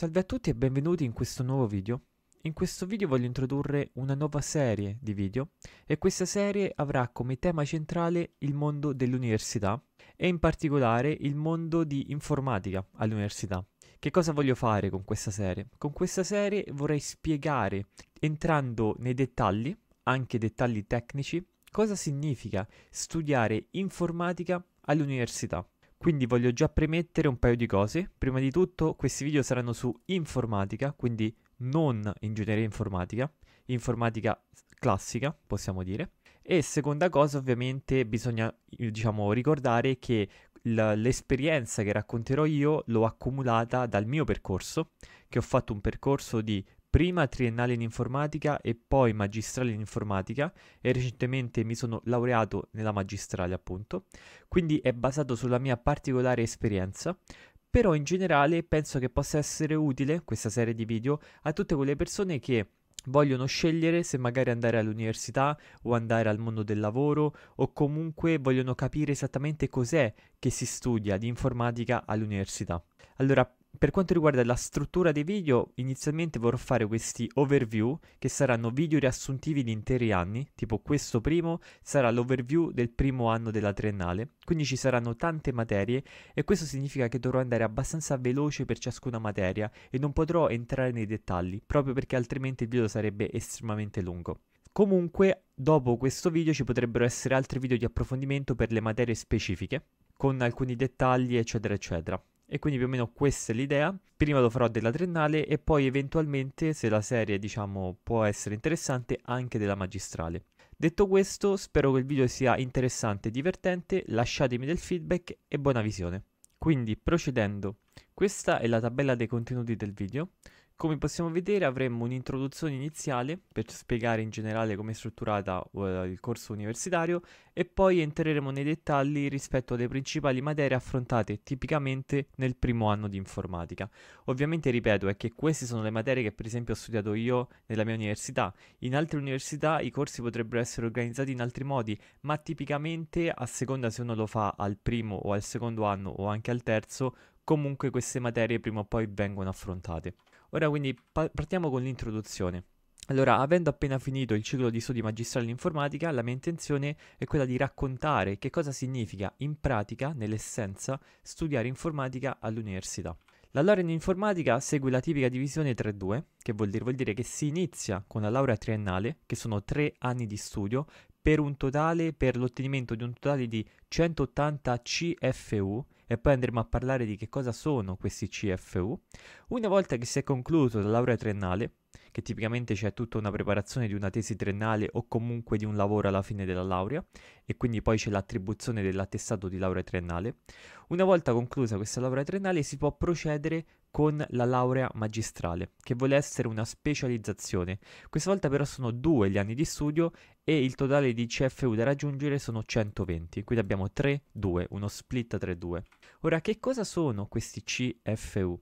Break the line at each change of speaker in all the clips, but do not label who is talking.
Salve a tutti e benvenuti in questo nuovo video. In questo video voglio introdurre una nuova serie di video e questa serie avrà come tema centrale il mondo dell'università e in particolare il mondo di informatica all'università. Che cosa voglio fare con questa serie? Con questa serie vorrei spiegare, entrando nei dettagli, anche dettagli tecnici, cosa significa studiare informatica all'università. Quindi voglio già premettere un paio di cose. Prima di tutto, questi video saranno su informatica, quindi non ingegneria informatica, informatica classica, possiamo dire. E seconda cosa, ovviamente, bisogna eh, diciamo ricordare che l'esperienza che racconterò io l'ho accumulata dal mio percorso, che ho fatto un percorso di prima triennale in informatica e poi magistrale in informatica e recentemente mi sono laureato nella magistrale appunto, quindi è basato sulla mia particolare esperienza, però in generale penso che possa essere utile questa serie di video a tutte quelle persone che vogliono scegliere se magari andare all'università o andare al mondo del lavoro o comunque vogliono capire esattamente cos'è che si studia di informatica all'università. Allora, per quanto riguarda la struttura dei video, inizialmente vorrò fare questi overview che saranno video riassuntivi di interi anni, tipo questo primo sarà l'overview del primo anno della triennale, quindi ci saranno tante materie e questo significa che dovrò andare abbastanza veloce per ciascuna materia e non potrò entrare nei dettagli, proprio perché altrimenti il video sarebbe estremamente lungo. Comunque, dopo questo video ci potrebbero essere altri video di approfondimento per le materie specifiche, con alcuni dettagli eccetera eccetera. E quindi più o meno questa è l'idea. Prima lo farò della triennale e poi eventualmente, se la serie diciamo può essere interessante, anche della magistrale. Detto questo, spero che il video sia interessante e divertente, lasciatemi del feedback e buona visione. Quindi procedendo, questa è la tabella dei contenuti del video. Come possiamo vedere avremo un'introduzione iniziale per spiegare in generale come è strutturata eh, il corso universitario e poi entreremo nei dettagli rispetto alle principali materie affrontate tipicamente nel primo anno di informatica. Ovviamente ripeto è che queste sono le materie che per esempio ho studiato io nella mia università. In altre università i corsi potrebbero essere organizzati in altri modi, ma tipicamente a seconda se uno lo fa al primo o al secondo anno o anche al terzo, comunque queste materie prima o poi vengono affrontate. Ora quindi partiamo con l'introduzione. Allora, avendo appena finito il ciclo di studi magistrali in informatica, la mia intenzione è quella di raccontare che cosa significa in pratica, nell'essenza, studiare informatica all'università. La laurea in informatica segue la tipica divisione 3-2, che vuol dire, vuol dire che si inizia con la laurea triennale, che sono tre anni di studio, per un totale, per l'ottenimento di un totale di 180 CFU, e poi andremo a parlare di che cosa sono questi CFU. Una volta che si è concluso la laurea triennale, che tipicamente c'è tutta una preparazione di una tesi triennale o comunque di un lavoro alla fine della laurea e quindi poi c'è l'attribuzione dell'attestato di laurea triennale. Una volta conclusa questa laurea triennale si può procedere con la laurea magistrale, che vuole essere una specializzazione. Questa volta però sono due gli anni di studio e il totale di CFU da raggiungere sono 120, quindi abbiamo 3-2, uno split 3-2. Ora, che cosa sono questi CFU?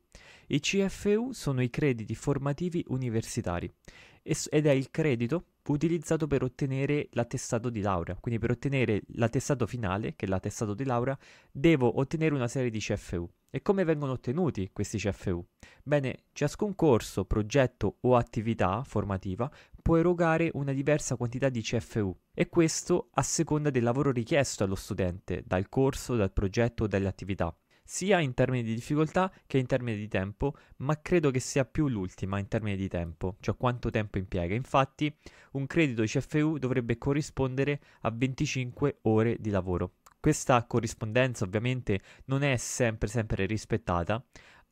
I CFU sono i crediti formativi universitari ed è il credito utilizzato per ottenere l'attestato di laurea. Quindi per ottenere l'attestato finale, che è l'attestato di laurea, devo ottenere una serie di CFU. E come vengono ottenuti questi CFU? Bene, ciascun corso, progetto o attività formativa può erogare una diversa quantità di CFU e questo a seconda del lavoro richiesto allo studente, dal corso, dal progetto o dalle attività sia in termini di difficoltà che in termini di tempo, ma credo che sia più l'ultima in termini di tempo, cioè quanto tempo impiega. Infatti, un credito CFU dovrebbe corrispondere a 25 ore di lavoro. Questa corrispondenza ovviamente non è sempre sempre rispettata,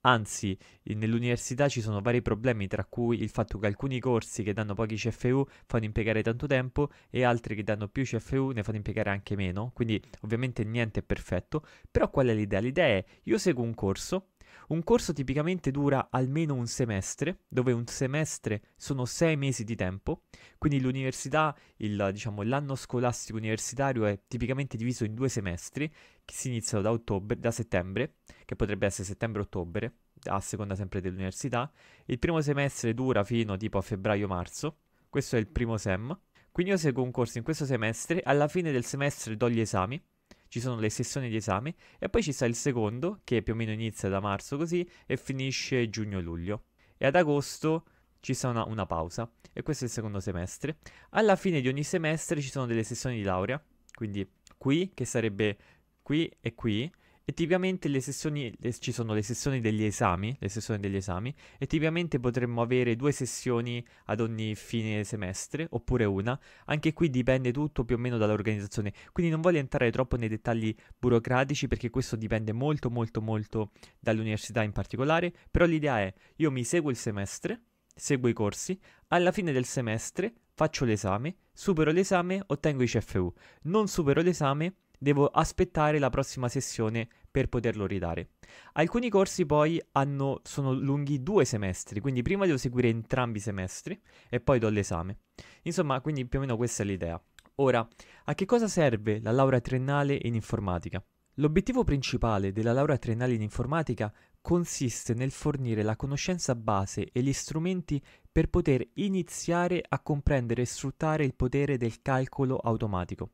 Anzi, nell'università ci sono vari problemi, tra cui il fatto che alcuni corsi che danno pochi CFU fanno impiegare tanto tempo e altri che danno più CFU ne fanno impiegare anche meno. Quindi ovviamente niente è perfetto. Però qual è l'idea? L'idea è io seguo un corso. Un corso tipicamente dura almeno un semestre, dove un semestre sono sei mesi di tempo, quindi l'università, il, diciamo, l'anno scolastico universitario è tipicamente diviso in due semestri si iniziano da, ottobre, da settembre, che potrebbe essere settembre-ottobre, a seconda sempre dell'università. Il primo semestre dura fino tipo a febbraio-marzo, questo è il primo sem. Quindi io seguo un corso in questo semestre, alla fine del semestre do gli esami, ci sono le sessioni di esami, e poi ci sta il secondo, che più o meno inizia da marzo così, e finisce giugno-luglio. E ad agosto ci sta una, una pausa, e questo è il secondo semestre. Alla fine di ogni semestre ci sono delle sessioni di laurea, quindi qui, che sarebbe qui e qui. E tipicamente le sessioni, le, ci sono le sessioni degli esami, le sessioni degli esami, e tipicamente potremmo avere due sessioni ad ogni fine semestre, oppure una. Anche qui dipende tutto più o meno dall'organizzazione, quindi non voglio entrare troppo nei dettagli burocratici perché questo dipende molto molto molto dall'università in particolare, però l'idea è, io mi seguo il semestre, seguo i corsi, alla fine del semestre faccio l'esame, supero l'esame, ottengo i CFU, non supero l'esame devo aspettare la prossima sessione per poterlo ridare. Alcuni corsi poi hanno, sono lunghi due semestri, quindi prima devo seguire entrambi i semestri e poi do l'esame. Insomma, quindi più o meno questa è l'idea. Ora, a che cosa serve la laurea triennale in informatica? L'obiettivo principale della laurea triennale in informatica consiste nel fornire la conoscenza base e gli strumenti per poter iniziare a comprendere e sfruttare il potere del calcolo automatico.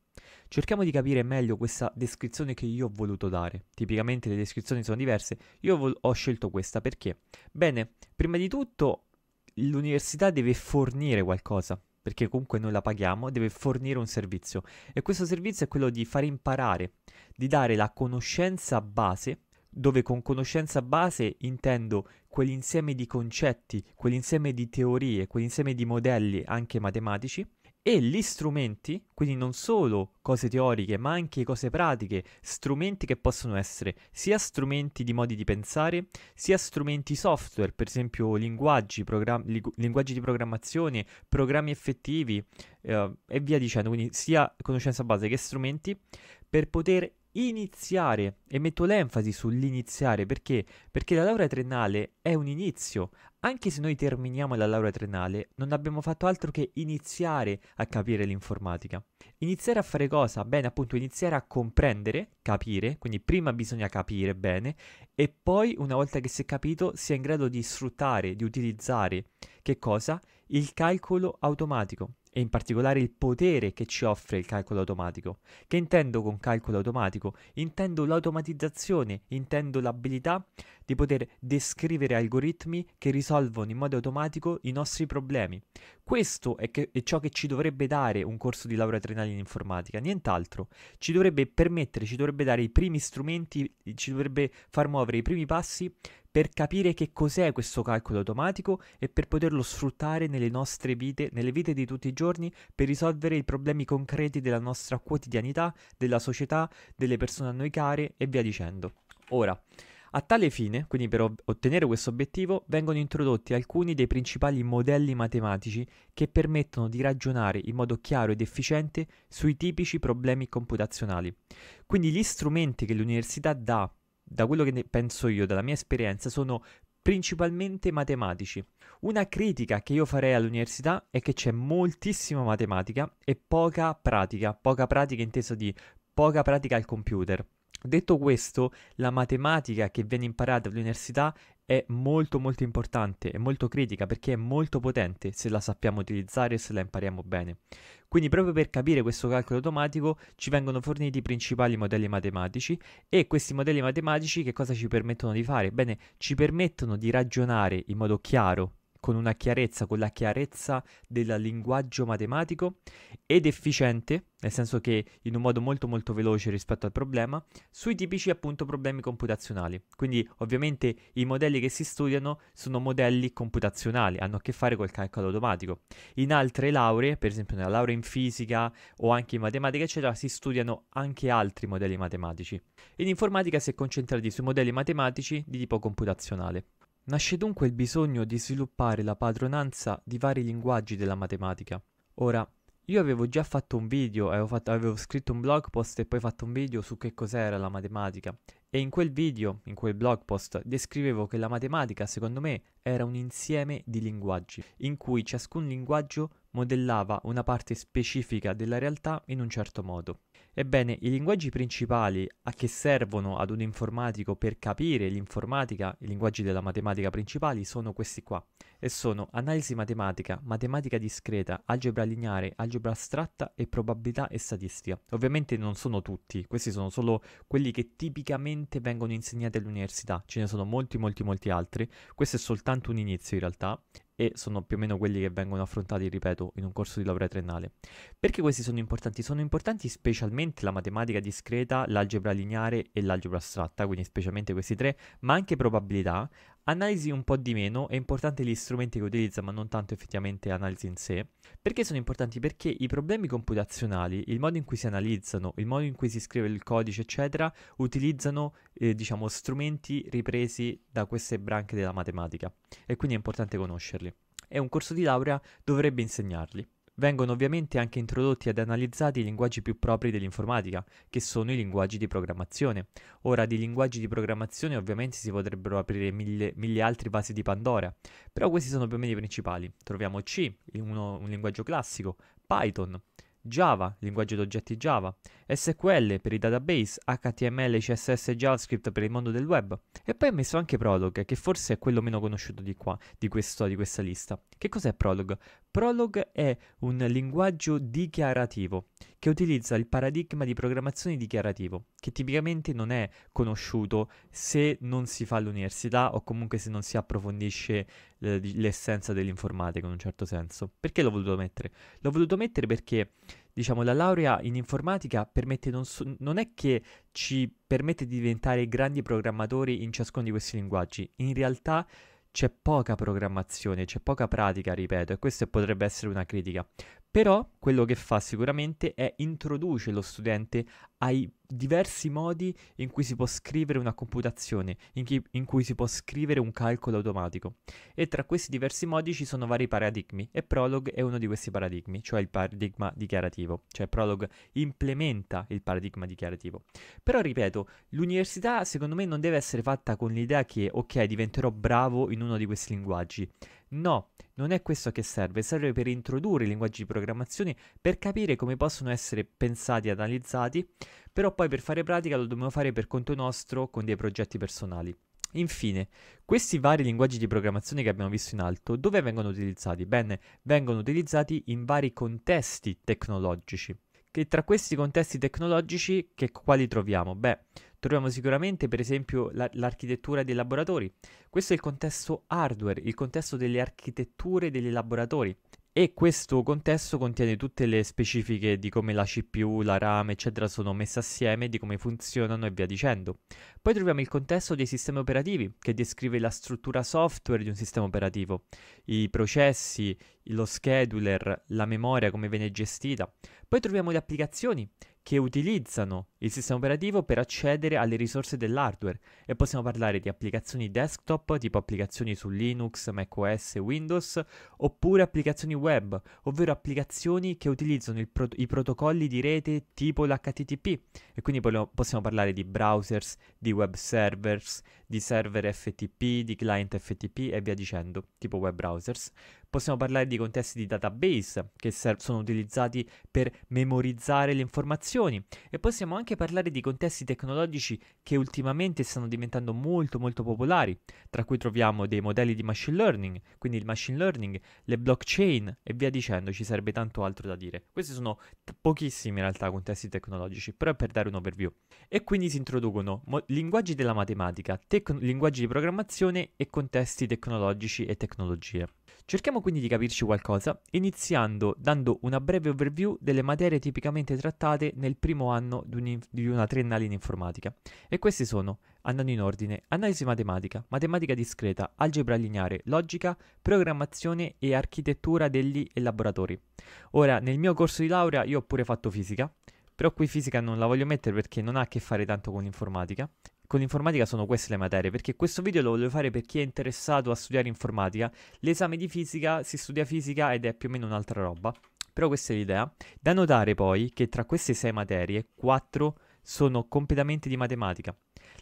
Cerchiamo di capire meglio questa descrizione che io ho voluto dare. Tipicamente le descrizioni sono diverse, io ho scelto questa perché? Bene, prima di tutto l'università deve fornire qualcosa, perché comunque noi la paghiamo, deve fornire un servizio e questo servizio è quello di far imparare, di dare la conoscenza base dove con conoscenza base intendo quell'insieme di concetti, quell'insieme di teorie, quell'insieme di modelli anche matematici e gli strumenti, quindi non solo cose teoriche, ma anche cose pratiche, strumenti che possono essere sia strumenti di modi di pensare, sia strumenti software, per esempio linguaggi, program- lingu- linguaggi di programmazione, programmi effettivi eh, e via dicendo, quindi sia conoscenza base che strumenti, per poter iniziare e metto l'enfasi sull'iniziare perché? Perché la laurea triennale è un inizio. Anche se noi terminiamo la laurea triennale, non abbiamo fatto altro che iniziare a capire l'informatica. Iniziare a fare cosa? Bene, appunto, iniziare a comprendere, capire, quindi prima bisogna capire bene e poi una volta che si è capito si è in grado di sfruttare, di utilizzare che cosa? Il calcolo automatico e in particolare il potere che ci offre il calcolo automatico. Che intendo con calcolo automatico? Intendo l'automatizzazione, intendo l'abilità di poter descrivere algoritmi che risolvono in modo automatico i nostri problemi. Questo è, che, è ciò che ci dovrebbe dare un corso di laurea triennale in informatica, nient'altro. Ci dovrebbe permettere, ci dovrebbe dare i primi strumenti, ci dovrebbe far muovere i primi passi per capire che cos'è questo calcolo automatico e per poterlo sfruttare nelle nostre vite, nelle vite di tutti i giorni giorni per risolvere i problemi concreti della nostra quotidianità, della società, delle persone a noi care e via dicendo. Ora, a tale fine, quindi per ottenere questo obiettivo, vengono introdotti alcuni dei principali modelli matematici che permettono di ragionare in modo chiaro ed efficiente sui tipici problemi computazionali. Quindi gli strumenti che l'università dà, da quello che ne penso io, dalla mia esperienza, sono principalmente matematici. Una critica che io farei all'università è che c'è moltissima matematica e poca pratica, poca pratica intesa di poca pratica al computer. Detto questo, la matematica che viene imparata all'università è molto molto importante, è molto critica perché è molto potente se la sappiamo utilizzare e se la impariamo bene. Quindi proprio per capire questo calcolo automatico ci vengono forniti i principali modelli matematici e questi modelli matematici che cosa ci permettono di fare? Bene, ci permettono di ragionare in modo chiaro con una chiarezza, con la chiarezza del linguaggio matematico ed efficiente, nel senso che in un modo molto molto veloce rispetto al problema, sui tipici appunto problemi computazionali. Quindi ovviamente i modelli che si studiano sono modelli computazionali, hanno a che fare col calcolo automatico. In altre lauree, per esempio nella laurea in fisica o anche in matematica eccetera, si studiano anche altri modelli matematici. In informatica si è concentrati sui modelli matematici di tipo computazionale. Nasce dunque il bisogno di sviluppare la padronanza di vari linguaggi della matematica. Ora, io avevo già fatto un video, avevo, fatto, avevo, scritto un blog post e poi fatto un video su che cos'era la matematica e in quel video, in quel blog post, descrivevo che la matematica secondo me era un insieme di linguaggi in cui ciascun linguaggio modellava una parte specifica della realtà in un certo modo. Ebbene, i linguaggi principali a che servono ad un informatico per capire l'informatica, i linguaggi della matematica principali, sono questi qua, e sono analisi matematica, matematica discreta, algebra lineare, algebra astratta e probabilità e statistica. Ovviamente non sono tutti, questi sono solo quelli che tipicamente vengono insegnati all'università, ce ne sono molti molti molti altri, questo è soltanto un inizio in realtà, e sono più o meno quelli che vengono affrontati, ripeto, in un corso di laurea triennale. Perché questi sono importanti? Sono importanti specialmente la matematica discreta, l'algebra lineare e l'algebra astratta, quindi specialmente questi tre, ma anche probabilità, Analisi un po' di meno, è importante gli strumenti che utilizza ma non tanto effettivamente l'analisi in sé. Perché sono importanti? Perché i problemi computazionali, il modo in cui si analizzano, il modo in cui si scrive il codice eccetera, utilizzano eh, diciamo strumenti ripresi da queste branche della matematica e quindi è importante conoscerli. E un corso di laurea dovrebbe insegnarli vengono ovviamente anche introdotti ed analizzati i linguaggi più propri dell'informatica, che sono i linguaggi di programmazione. Ora, di linguaggi di programmazione ovviamente si potrebbero aprire mille, mille altri vasi di Pandora, però questi sono più o meno i principali. Troviamo C, uno, un linguaggio classico, Python, Java, linguaggio d'oggetti Java, SQL per i database, HTML, CSS e JavaScript per il mondo del web. E poi ho messo anche Prolog, che forse è quello meno conosciuto di, qua, di, questo, di questa lista. Che cos'è Prolog? Prolog è un linguaggio dichiarativo che utilizza il paradigma di programmazione dichiarativo, che tipicamente non è conosciuto se non si fa all'università o comunque se non si approfondisce eh, l'essenza dell'informatica in un certo senso. Perché l'ho voluto mettere? L'ho voluto mettere perché diciamo, la laurea in informatica non, so- non, è che ci permette di diventare grandi programmatori in ciascuno di questi linguaggi, in realtà c'è poca programmazione, c'è poca pratica, ripeto, e questa potrebbe essere una critica. Però quello che fa sicuramente è introduce lo studente ai diversi modi in cui si può scrivere una computazione, in, chi, in, cui si può scrivere un calcolo automatico. E tra questi diversi modi ci sono vari paradigmi e Prolog è uno di questi paradigmi, cioè il paradigma dichiarativo, cioè Prolog implementa il paradigma dichiarativo. Però ripeto, l'università secondo me non deve essere fatta con l'idea che ok diventerò bravo in uno di questi linguaggi. No, non è questo che serve, serve per introdurre i linguaggi di programmazione, per capire come possono essere pensati e analizzati, però poi per fare pratica lo dobbiamo fare per conto nostro con dei progetti personali. Infine, questi vari linguaggi di programmazione che abbiamo visto in alto, dove vengono utilizzati? Bene, vengono utilizzati in vari contesti tecnologici. Che tra questi contesti tecnologici, che quali troviamo? Beh, troviamo sicuramente per esempio la, l'architettura dei laboratori. Questo è il contesto hardware, il contesto delle architetture dei laboratori e questo contesto contiene tutte le specifiche di come la CPU, la RAM, eccetera sono messe assieme, di come funzionano e via dicendo. Poi troviamo il contesto dei sistemi operativi, che descrive la struttura software di un sistema operativo, i processi, lo scheduler, la memoria, come viene gestita. Poi troviamo le applicazioni, che utilizzano il sistema operativo per accedere alle risorse dell'hardware e possiamo parlare di applicazioni desktop tipo applicazioni su Linux, macOS, Windows oppure applicazioni web, ovvero applicazioni che utilizzano pro- i protocolli di rete tipo l'HTTP e quindi possiamo parlare di browsers, di web servers, di server FTP, di client FTP e via dicendo, tipo web browsers. Possiamo parlare di contesti di database che sono utilizzati per memorizzare le informazioni e possiamo anche parlare di contesti tecnologici che ultimamente stanno diventando molto molto popolari, tra cui troviamo dei modelli di machine learning, quindi il machine learning, le blockchain e via dicendo, ci sarebbe tanto altro da dire. Questi sono t- pochissimi in realtà contesti tecnologici, però è per dare un overview. E quindi si introducono mo- linguaggi della matematica, tecnologia, tec- linguaggi di programmazione e contesti tecnologici e tecnologie. Cerchiamo quindi di capirci qualcosa, iniziando dando una breve overview delle materie tipicamente trattate nel primo anno di, un, di una triennale in informatica. E queste sono, andando in ordine, analisi matematica, matematica discreta, algebra lineare, logica, programmazione e architettura degli elaboratori. Ora, nel mio corso di laurea io ho pure fatto fisica, però qui fisica non la voglio mettere perché non ha a che fare tanto con l'informatica con l'informatica sono queste le materie, perché questo video lo voglio fare per chi è interessato a studiare informatica. L'esame di fisica si studia fisica ed è più o meno un'altra roba, però questa è l'idea. Da notare poi che tra queste sei materie, quattro sono completamente di matematica.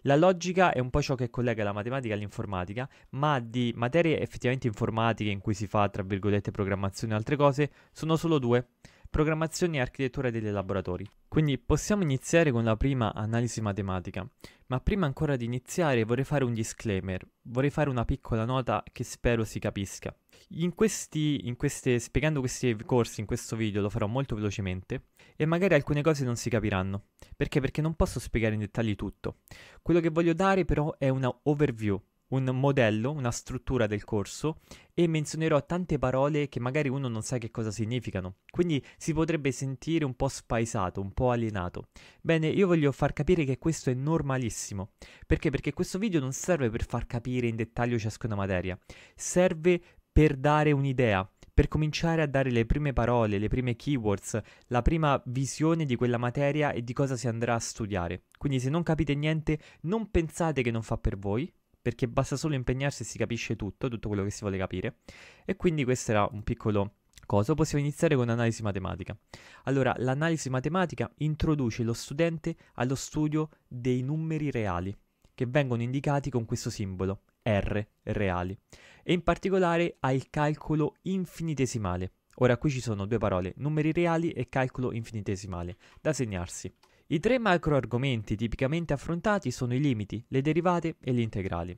La logica è un po' ciò che collega la matematica all'informatica, ma di materie effettivamente informatiche in cui si fa, tra virgolette, programmazione e altre cose, sono solo due programmazione e architettura degli elaboratori. Quindi possiamo iniziare con la prima analisi matematica, ma prima ancora di iniziare vorrei fare un disclaimer, vorrei fare una piccola nota che spero si capisca. In questi, in queste, spiegando questi corsi in questo video lo farò molto velocemente e magari alcune cose non si capiranno, perché? Perché non posso spiegare in dettagli tutto. Quello che voglio dare però è una overview, un modello, una struttura del corso e menzionerò tante parole che magari uno non sa che cosa significano, quindi si potrebbe sentire un po' spaesato, un po' alienato. Bene, io voglio far capire che questo è normalissimo. Perché? Perché questo video non serve per far capire in dettaglio ciascuna materia, serve per dare un'idea, per cominciare a dare le prime parole, le prime keywords, la prima visione di quella materia e di cosa si andrà a studiare. Quindi se non capite niente, non pensate che non fa per voi, perché basta solo impegnarsi e si capisce tutto, tutto quello che si vuole capire. E quindi questo era un piccolo coso. Possiamo iniziare con l'analisi matematica. Allora, l'analisi matematica introduce lo studente allo studio dei numeri reali, che vengono indicati con questo simbolo, R, reali, e in particolare al calcolo infinitesimale. Ora qui ci sono due parole, numeri reali e calcolo infinitesimale, da segnarsi. I tre macro argomenti tipicamente affrontati sono i limiti, le derivate e gli integrali.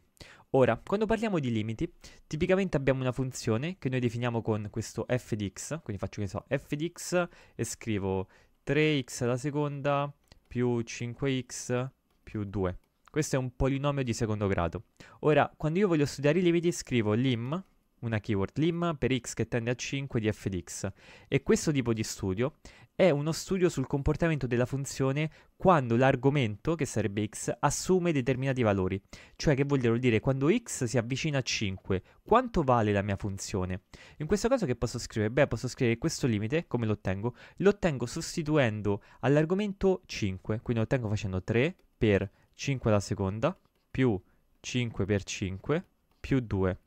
Ora, quando parliamo di limiti, tipicamente abbiamo una funzione che noi definiamo con questo f di x, quindi faccio che so, f di x e scrivo 3x alla seconda più 5x più 2. Questo è un polinomio di secondo grado. Ora, quando io voglio studiare i limiti, scrivo lim, una keyword lim, per x che tende a 5 di f di x. E questo tipo di studio è uno studio sul comportamento della funzione quando l'argomento, che sarebbe x, assume determinati valori, cioè che vogliono dire quando x si avvicina a 5, quanto vale la mia funzione? In questo caso che posso scrivere? Beh, posso scrivere questo limite, come lo ottengo? Lo ottengo sostituendo all'argomento 5, quindi lo ottengo facendo 3 per 5 alla seconda più 5 per 5 più 2.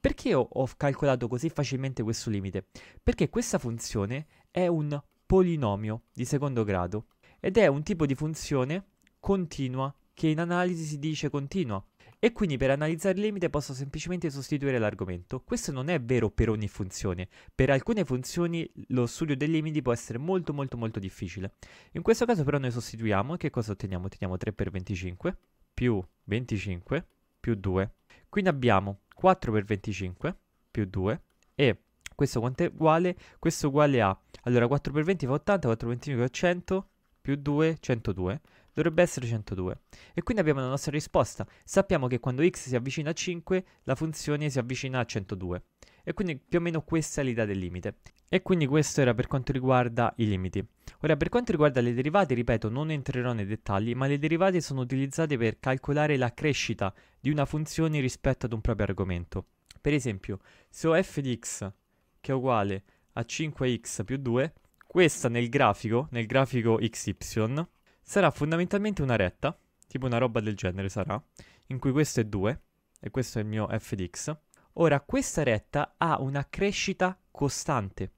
Perché ho calcolato così facilmente questo limite? Perché questa funzione è un polinomio di secondo grado ed è un tipo di funzione continua che in analisi si dice continua e quindi per analizzare il limite posso semplicemente sostituire l'argomento. Questo non è vero per ogni funzione, per alcune funzioni lo studio dei limiti può essere molto molto molto difficile. In questo caso però noi sostituiamo e che cosa otteniamo? Otteniamo 3 per 25 più 25 più 2. Quindi abbiamo 4 per 25 più 2 e questo quanto è uguale? Questo è uguale a... Allora 4 per 20 fa 80, 4 per 25 fa 100, più 2, 102. Dovrebbe essere 102. E quindi abbiamo la nostra risposta. Sappiamo che quando x si avvicina a 5, la funzione si avvicina a 102. E quindi più o meno questa è l'idea del limite. E quindi questo era per quanto riguarda i limiti. Ora per quanto riguarda le derivate, ripeto, non entrerò nei dettagli, ma le derivate sono utilizzate per calcolare la crescita di una funzione rispetto ad un proprio argomento. Per esempio, se ho f di x che è uguale a 5x più 2, questa nel grafico, nel grafico xy, sarà fondamentalmente una retta, tipo una roba del genere sarà, in cui questo è 2 e questo è il mio f di x. Ora, questa retta ha una crescita costante.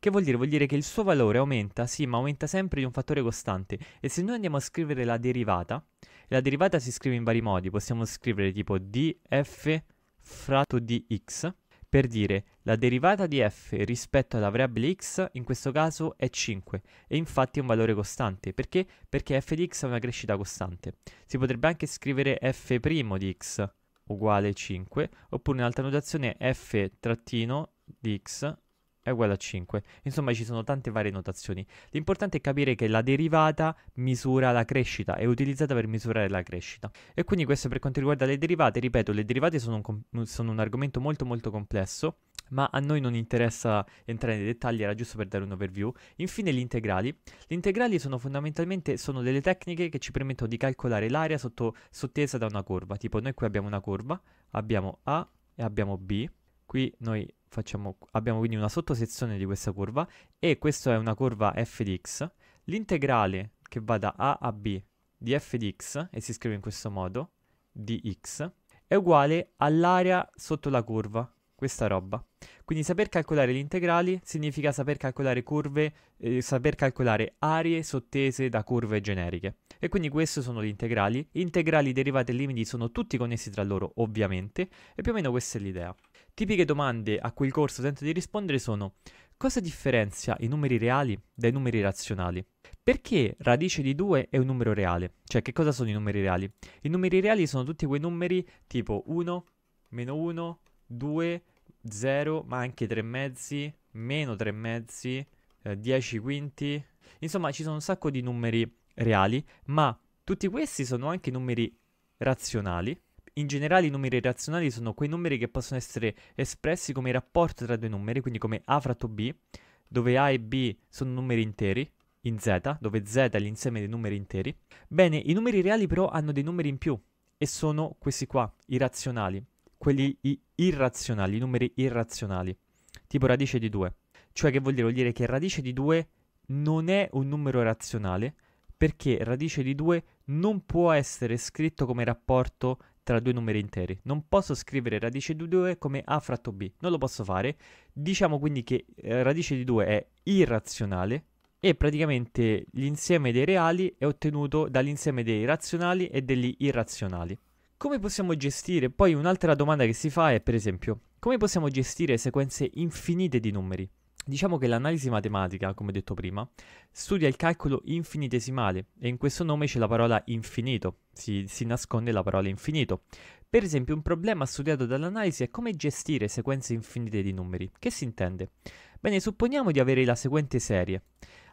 Che vuol dire? Vuol dire che il suo valore aumenta, sì, ma aumenta sempre di un fattore costante. E se noi andiamo a scrivere la derivata, la derivata si scrive in vari modi, possiamo scrivere tipo df fratto di x, per dire, la derivata di f rispetto alla variabile x in questo caso è 5 e infatti è un valore costante. Perché? Perché f di x ha una crescita costante. Si potrebbe anche scrivere f' di x uguale 5 oppure un'altra notazione f trattino di x è uguale a 5. Insomma, ci sono tante varie notazioni. L'importante è capire che la derivata misura la crescita, è utilizzata per misurare la crescita. E quindi questo per quanto riguarda le derivate, ripeto, le derivate sono un, com- sono un argomento molto molto complesso, ma a noi non interessa entrare nei dettagli, era giusto per dare un overview. Infine gli integrali. Gli integrali sono fondamentalmente sono delle tecniche che ci permettono di calcolare l'area sotto, sottesa da una curva. Tipo noi qui abbiamo una curva, abbiamo A e abbiamo B. Qui noi Facciamo, abbiamo quindi una sottosezione di questa curva e questa è una curva f di x. L'integrale che va da a a b di f di x, e si scrive in questo modo, di x, è uguale all'area sotto la curva, questa roba. Quindi saper calcolare gli integrali significa saper calcolare curve, eh, saper calcolare aree sottese da curve generiche. E quindi questi sono gli integrali. Integrali, derivate e limiti sono tutti connessi tra loro, ovviamente, e più o meno questa è l'idea. Tipiche domande a cui il corso tenta di rispondere sono cosa differenzia i numeri reali dai numeri razionali? Perché radice di 2 è un numero reale? Cioè che cosa sono i numeri reali? I numeri reali sono tutti quei numeri tipo 1, meno 1, 2, 0, ma anche 3 mezzi, meno 3 mezzi, 10 eh, quinti. Insomma ci sono un sacco di numeri reali, ma tutti questi sono anche numeri razionali in generale i numeri razionali sono quei numeri che possono essere espressi come rapporto tra due numeri, quindi come A fratto B, dove A e B sono numeri interi, in Z, dove Z è l'insieme dei numeri interi. Bene, i numeri reali però hanno dei numeri in più, e sono questi qua, i razionali, quelli irrazionali, i numeri irrazionali, tipo radice di 2. Cioè che vuol dire? Vuol dire che radice di 2 non è un numero razionale, perché radice di 2 non può essere scritto come rapporto tra due numeri interi. Non posso scrivere radice di 2 come a fratto b, non lo posso fare. Diciamo quindi che eh, radice di 2 è irrazionale e praticamente l'insieme dei reali è ottenuto dall'insieme dei razionali e degli irrazionali. Come possiamo gestire? Poi un'altra domanda che si fa è per esempio, come possiamo gestire sequenze infinite di numeri? Diciamo che l'analisi matematica, come detto prima, studia il calcolo infinitesimale e in questo nome c'è la parola infinito, si, si, nasconde la parola infinito. Per esempio, un problema studiato dall'analisi è come gestire sequenze infinite di numeri. Che si intende? Bene, supponiamo di avere la seguente serie.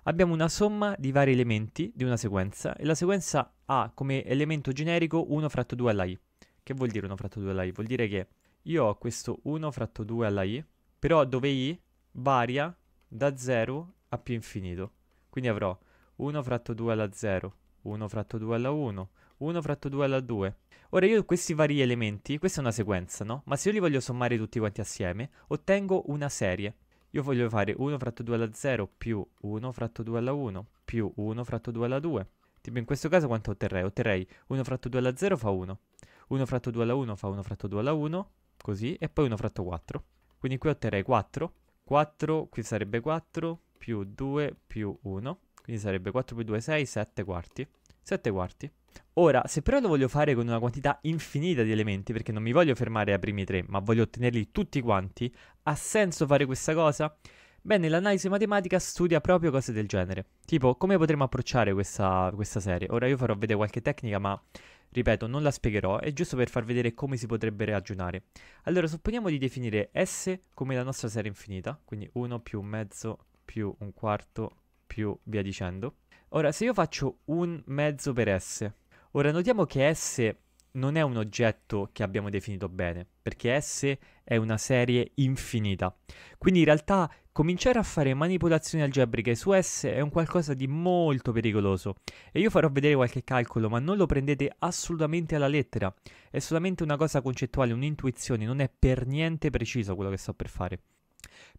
Abbiamo una somma di vari elementi di una sequenza e la sequenza ha come elemento generico 1 fratto 2 alla i. Che vuol dire 1 fratto 2 alla i? Vuol dire che io ho questo 1 fratto 2 alla i, però dove i varia da 0 a più infinito. Quindi avrò 1 fratto 2 alla 0, 1 fratto 2 alla 1, 1 fratto 2 alla 2. Ora io questi vari elementi, questa è una sequenza, no? Ma se io li voglio sommare tutti quanti assieme, ottengo una serie. Io voglio fare 1 fratto 2 alla 0 più 1 fratto 2 alla 1 più 1 fratto 2 alla 2. Tipo in questo caso quanto otterrei? Otterrei 1 fratto 2 alla 0 fa 1, 1 fratto 2 alla 1 fa 1 fratto 2 alla 1, così, e poi 1 fratto 4. Quindi qui otterrei 4 4, qui sarebbe 4 più 2 più 1, quindi sarebbe 4 più 2, 6, 7 quarti. 7 quarti. Ora, se però lo voglio fare con una quantità infinita di elementi, perché non mi voglio fermare ai primi tre, ma voglio ottenerli tutti quanti, ha senso fare questa cosa? Bene, l'analisi matematica studia proprio cose del genere. Tipo, come potremmo approcciare questa, questa serie? Ora io farò vedere qualche tecnica, ma Ripeto, non la spiegherò, è giusto per far vedere come si potrebbe ragionare. Allora, supponiamo di definire S come la nostra serie infinita, quindi 1 più un mezzo più un quarto più via dicendo. Ora, se io faccio un mezzo per S, ora notiamo che S non è un oggetto che abbiamo definito bene, perché S è una serie infinita. Quindi in realtà Cominciare a fare manipolazioni algebriche su S è un qualcosa di molto pericoloso e io farò vedere qualche calcolo, ma non lo prendete assolutamente alla lettera, è solamente una cosa concettuale, un'intuizione, non è per niente preciso quello che sto per fare.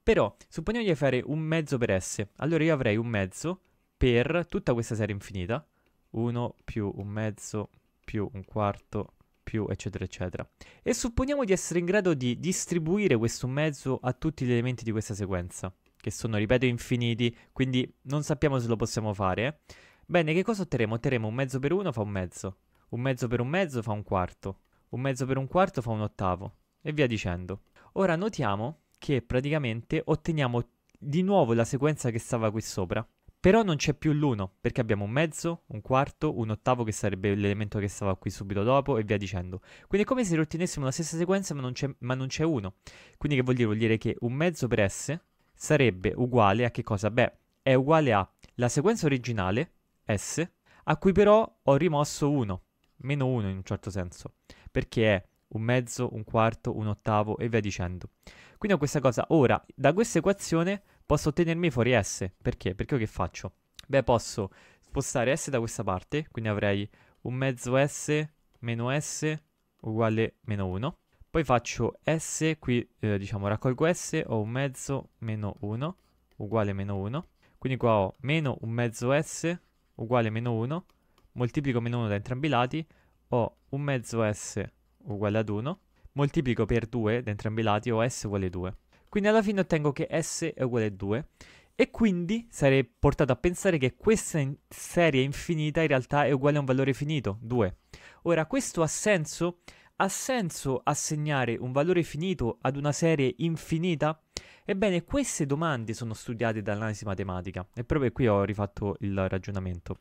Però, supponiamo di fare un mezzo per S, allora io avrei un mezzo per tutta questa serie infinita, 1 più un mezzo più un quarto più, eccetera, eccetera. E supponiamo di essere in grado di distribuire questo mezzo a tutti gli elementi di questa sequenza, che sono, ripeto, infiniti, quindi non sappiamo se lo possiamo fare. Eh? Bene, che cosa otterremo? Otterremo un mezzo per uno fa un mezzo, un mezzo per un mezzo fa un quarto, un mezzo per un quarto fa un ottavo, e via dicendo. Ora notiamo che praticamente otteniamo di nuovo la sequenza che stava qui sopra. Però non c'è più l'1, perché abbiamo un mezzo, un quarto, un ottavo che sarebbe l'elemento che stava qui subito dopo e via dicendo. Quindi è come se riottenessimo la stessa sequenza ma non c'è, ma non c'è uno. Quindi che vuol dire? Vuol dire che un mezzo per S sarebbe uguale a che cosa? Beh, è uguale a la sequenza originale, S, a cui però ho rimosso 1, meno 1 in un certo senso, perché è un mezzo, un quarto, un ottavo e via dicendo. Quindi ho questa cosa. Ora, da questa equazione Posso ottenermi fuori S. Perché? Perché io che faccio? Beh, posso spostare S da questa parte, quindi avrei un mezzo S meno S uguale meno 1. Poi faccio S, qui eh, diciamo raccolgo S, ho un mezzo meno 1 uguale meno 1. Quindi qua ho meno un mezzo S uguale meno 1, moltiplico meno 1 da entrambi i lati, ho un mezzo S uguale ad 1, moltiplico per 2 da entrambi i lati, ho S uguale 2. Quindi alla fine ottengo che S è uguale a 2 e quindi sarei portato a pensare che questa in serie infinita in realtà è uguale a un valore finito, 2. Ora, questo ha senso? Ha senso assegnare un valore finito ad una serie infinita? Ebbene, queste domande sono studiate dall'analisi matematica e proprio qui ho rifatto il ragionamento.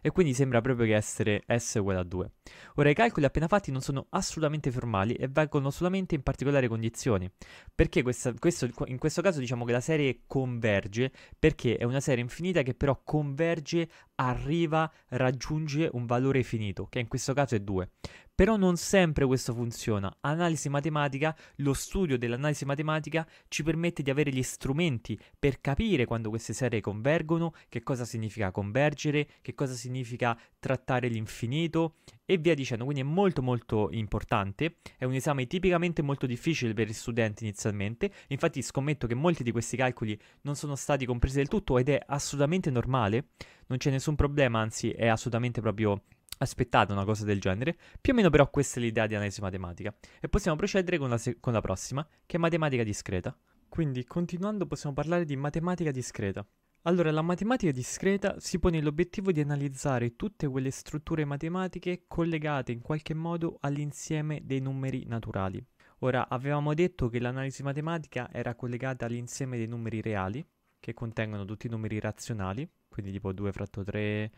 E quindi sembra proprio che essere S uguale a 2. Ora i calcoli appena fatti non sono assolutamente formali e valgono solamente in particolari condizioni, perché questa, questo, in questo caso diciamo che la serie converge, perché è una serie infinita che però converge, arriva, raggiunge un valore finito, che in questo caso è 2. Però non sempre questo funziona. Analisi matematica, lo studio dell'analisi matematica ci permette di avere gli strumenti per capire quando queste serie convergono, che cosa significa convergere, che cosa significa trattare l'infinito e via dicendo. Quindi è molto molto importante, è un esame tipicamente molto difficile per gli studenti inizialmente, infatti scommetto che molti di questi calcoli non sono stati compresi del tutto ed è assolutamente normale, non c'è nessun problema, anzi è assolutamente proprio aspettate una cosa del genere, più o meno però questa è l'idea di analisi matematica. E possiamo procedere con la, se- con la prossima, che è matematica discreta. Quindi, continuando, possiamo parlare di matematica discreta. Allora, la matematica discreta si pone l'obiettivo di analizzare tutte quelle strutture matematiche collegate in qualche modo all'insieme dei numeri naturali. Ora, avevamo detto che l'analisi matematica era collegata all'insieme dei numeri reali, che contengono tutti i numeri razionali, quindi tipo 2 fratto 3,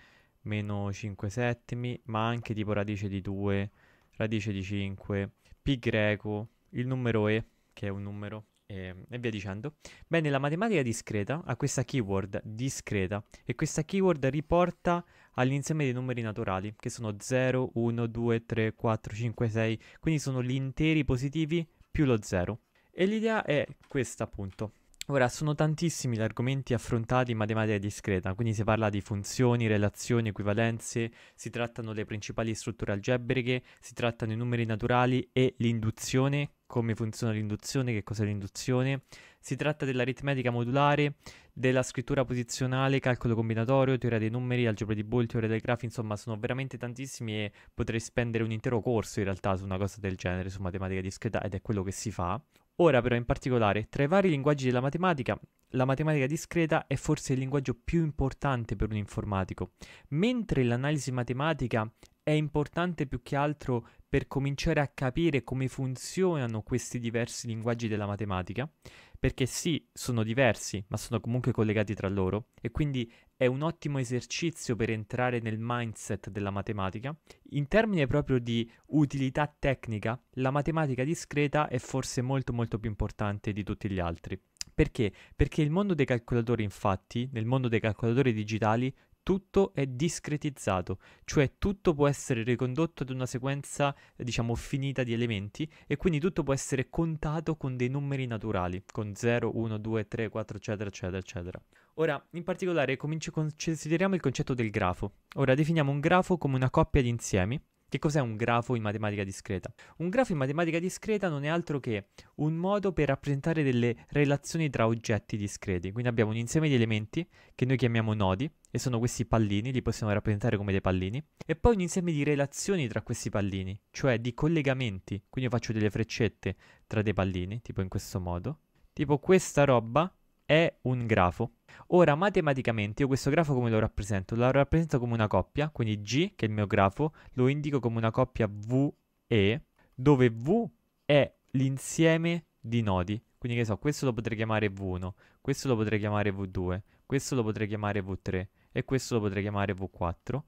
meno 5 settimi, ma anche tipo radice di 2, radice di 5, pi greco, il numero e, che è un numero, e, e, via dicendo. Bene, la matematica discreta ha questa keyword discreta e questa keyword riporta all'insieme dei numeri naturali, che sono 0, 1, 2, 3, 4, 5, 6, quindi sono gli interi positivi più lo 0. E l'idea è questa appunto, Ora, sono tantissimi gli argomenti affrontati in matematica discreta, quindi si parla di funzioni, relazioni, equivalenze, si trattano le principali strutture algebriche, si trattano i numeri naturali e l'induzione, come funziona l'induzione, che cos'è l'induzione, si tratta dell'aritmetica modulare, della scrittura posizionale, calcolo combinatorio, teoria dei numeri, algebra di Boole, teoria dei grafi, insomma sono veramente tantissimi e potrei spendere un intero corso in realtà su una cosa del genere, su matematica discreta ed è quello che si fa Ora però in particolare, tra i vari linguaggi della matematica, la matematica discreta è forse il linguaggio più importante per un informatico, mentre l'analisi matematica è importante più che altro per cominciare a capire come funzionano questi diversi linguaggi della matematica, perché sì, sono diversi, ma sono comunque collegati tra loro e quindi è un ottimo esercizio per entrare nel mindset della matematica. In termini proprio di utilità tecnica, la matematica discreta è forse molto molto più importante di tutti gli altri. Perché? Perché il mondo dei calcolatori, infatti, nel mondo dei calcolatori digitali, tutto è discretizzato, cioè tutto può essere ricondotto ad una sequenza, diciamo, finita di elementi e quindi tutto può essere contato con dei numeri naturali, con 0, 1, 2, 3, 4, eccetera, eccetera, eccetera. Ora, in particolare, consideriamo il concetto del grafo. Ora, definiamo un grafo come una coppia di insiemi che cos'è un grafo in matematica discreta? Un grafo in matematica discreta non è altro che un modo per rappresentare delle relazioni tra oggetti discreti. Quindi abbiamo un insieme di elementi che noi chiamiamo nodi e sono questi pallini, li possiamo rappresentare come dei pallini, e poi un insieme di relazioni tra questi pallini, cioè di collegamenti. Quindi io faccio delle freccette tra dei pallini, tipo in questo modo. Tipo questa roba è un grafo. Ora, matematicamente, io questo grafo come lo rappresento? Lo rappresento come una coppia, quindi G, che è il mio grafo, lo indico come una coppia VE, dove V è l'insieme di nodi. Quindi, che so, questo lo potrei chiamare V1, questo lo potrei chiamare V2, questo lo potrei chiamare V3 e questo lo potrei chiamare V4.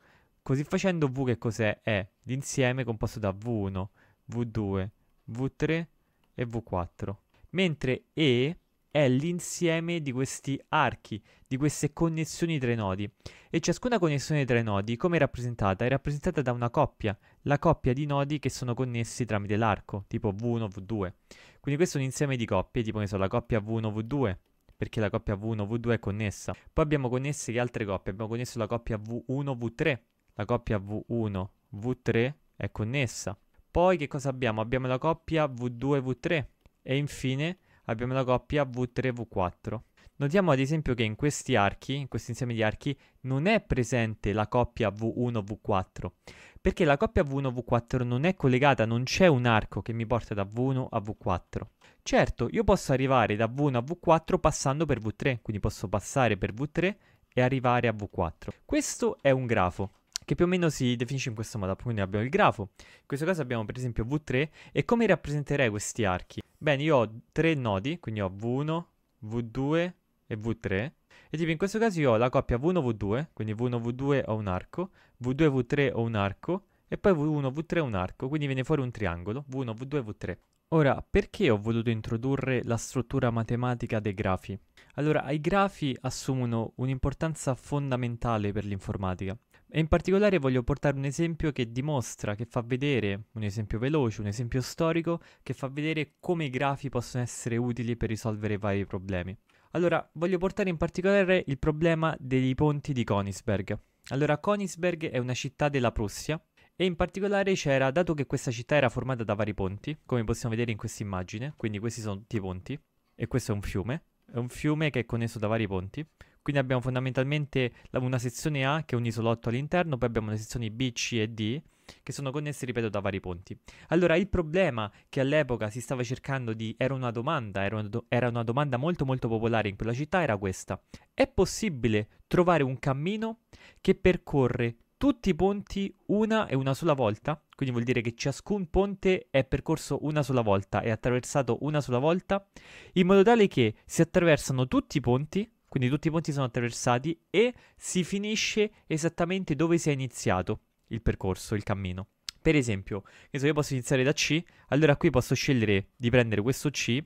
Così facendo V che cos'è? È l'insieme composto da V1, V2, V3 e V4. Mentre E è l'insieme di questi archi, di queste connessioni tra i nodi. E ciascuna connessione tra i nodi, come è rappresentata? È rappresentata da una coppia, la coppia di nodi che sono connessi tramite l'arco, tipo V1, V2. Quindi questo è un insieme di coppie, tipo so, la coppia V1, V2, perché la coppia V1, V2 è connessa. Poi abbiamo connesse le altre coppie, abbiamo connesso la coppia V1, V3, la coppia V1, V3 è connessa. Poi che cosa abbiamo? Abbiamo la coppia V2, V3 e infine abbiamo la coppia V3-V4. Notiamo ad esempio che in questi archi, in questo insieme di archi, non è presente la coppia V1-V4, perché la coppia V1-V4 non è collegata, non c'è un arco che mi porta da V1 a V4. Certo, io posso arrivare da V1 a V4 passando per V3, quindi posso passare per V3 e arrivare a V4. Questo è un grafo che più o meno si definisce in questo modo, quindi abbiamo il grafo, in questo caso abbiamo per esempio V3 e come rappresenterei questi archi? Bene, io ho tre nodi, quindi ho V1, V2 e V3 e tipo in questo caso io ho la coppia V1, V2, quindi V1, V2 ho un arco, V2, V3 ho un arco e poi V1, V3 ho un arco, quindi viene fuori un triangolo, V1, V2, V3. Ora, perché ho voluto introdurre la struttura matematica dei grafi? Allora, i grafi assumono un'importanza fondamentale per l'informatica. E in particolare voglio portare un esempio che dimostra, che fa vedere, un esempio veloce, un esempio storico, che fa vedere come i grafi possono essere utili per risolvere vari problemi. Allora, voglio portare in particolare il problema dei ponti di Königsberg. Allora, Königsberg è una città della Prussia e in particolare c'era, dato che questa città era formata da vari ponti, come possiamo vedere in questa immagine, quindi questi sono tutti i ponti, e questo è un fiume, è un fiume che è connesso da vari ponti, quindi abbiamo fondamentalmente una sezione A che è un isolotto all'interno, poi abbiamo le sezioni B, C e D che sono connessi, ripeto, da vari ponti. Allora, il problema che all'epoca si stava cercando di... era una domanda, era una, do, era una domanda molto molto popolare in quella città, era questa. È possibile trovare un cammino che percorre tutti i ponti una e una sola volta? Quindi vuol dire che ciascun ponte è percorso una sola volta, è attraversato una sola volta, in modo tale che si attraversano tutti i ponti quindi tutti i ponti sono attraversati e si finisce esattamente dove si è iniziato il percorso, il cammino. Per esempio, so, io posso iniziare da C, allora qui posso scegliere di prendere questo C,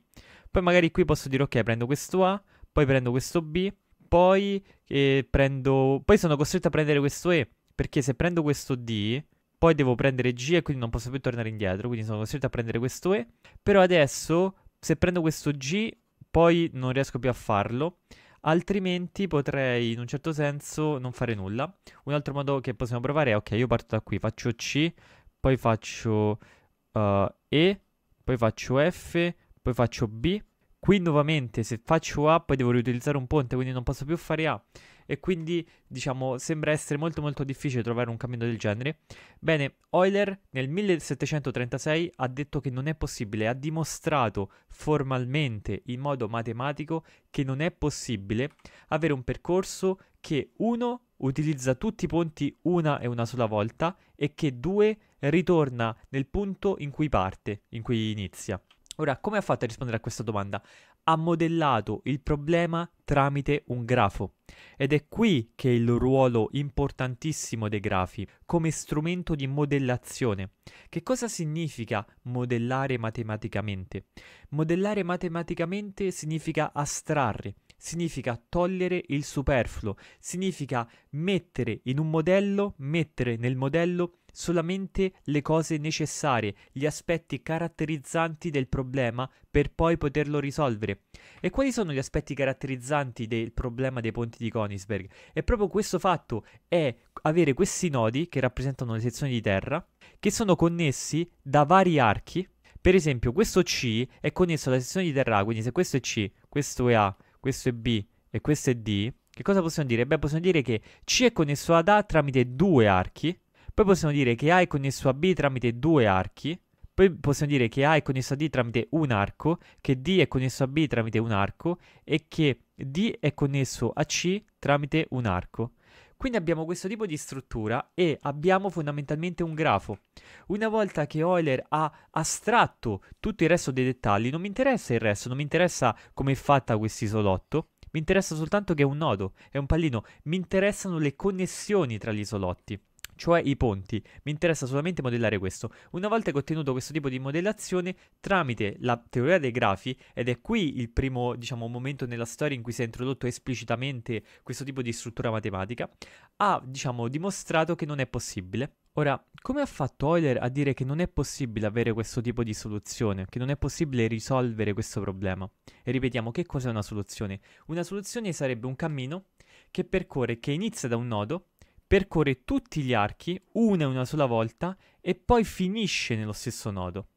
poi magari qui posso dire ok, prendo questo A, poi prendo questo B, poi eh, prendo... Poi sono costretto a prendere questo E, perché se prendo questo D, poi devo prendere G e quindi non posso più tornare indietro, quindi sono costretto a prendere questo E. Però adesso, se prendo questo G, poi non riesco più a farlo altrimenti potrei in un certo senso non fare nulla. Un altro modo che possiamo provare è, ok, io parto da qui, faccio C, poi faccio uh, E, poi faccio F, poi faccio B. Qui nuovamente se faccio A poi devo riutilizzare un ponte, quindi non posso più fare A e quindi diciamo sembra essere molto molto difficile trovare un cammino del genere. Bene, Euler nel 1736 ha detto che non è possibile, ha dimostrato formalmente in modo matematico che non è possibile avere un percorso che uno utilizza tutti i ponti una e una sola volta e che due ritorna nel punto in cui parte, in cui inizia. Ora, come ha fatto a rispondere a questa domanda? ha modellato il problema tramite un grafo ed è qui che è il ruolo importantissimo dei grafi come strumento di modellazione. Che cosa significa modellare matematicamente? Modellare matematicamente significa astrarre, significa togliere il superfluo, significa mettere in un modello, mettere nel modello solamente le cose necessarie, gli aspetti caratterizzanti del problema per poi poterlo risolvere. E quali sono gli aspetti caratterizzanti del problema dei ponti di Konigsberg? È proprio questo fatto, è avere questi nodi che rappresentano le sezioni di terra, che sono connessi da vari archi. Per esempio, questo C è connesso alla sezione di terra, quindi se questo è C, questo è A, questo è B e questo è D, che cosa possiamo dire? Beh, possiamo dire che C è connesso ad A tramite due archi, poi possiamo dire che A è connesso a B tramite due archi. Poi possiamo dire che A è connesso a D tramite un arco, che D è connesso a B tramite un arco e che D è connesso a C tramite un arco. Quindi abbiamo questo tipo di struttura e abbiamo fondamentalmente un grafo. Una volta che Euler ha astratto tutto il resto dei dettagli, non mi interessa il resto, non mi interessa come è fatta questo isolotto, mi interessa soltanto che è un nodo, è un pallino, mi interessano le connessioni tra gli isolotti cioè i ponti. Mi interessa solamente modellare questo. Una volta che ho ottenuto questo tipo di modellazione tramite la teoria dei grafi, ed è qui il primo, diciamo, momento nella storia in cui si è introdotto esplicitamente questo tipo di struttura matematica, ha, diciamo, dimostrato che non è possibile. Ora, come ha fatto Euler a dire che non è possibile avere questo tipo di soluzione, che non è possibile risolvere questo problema? E ripetiamo, che cos'è una soluzione? Una soluzione sarebbe un cammino che percorre, che inizia da un nodo percorre tutti gli archi una e una sola volta e poi finisce nello stesso nodo.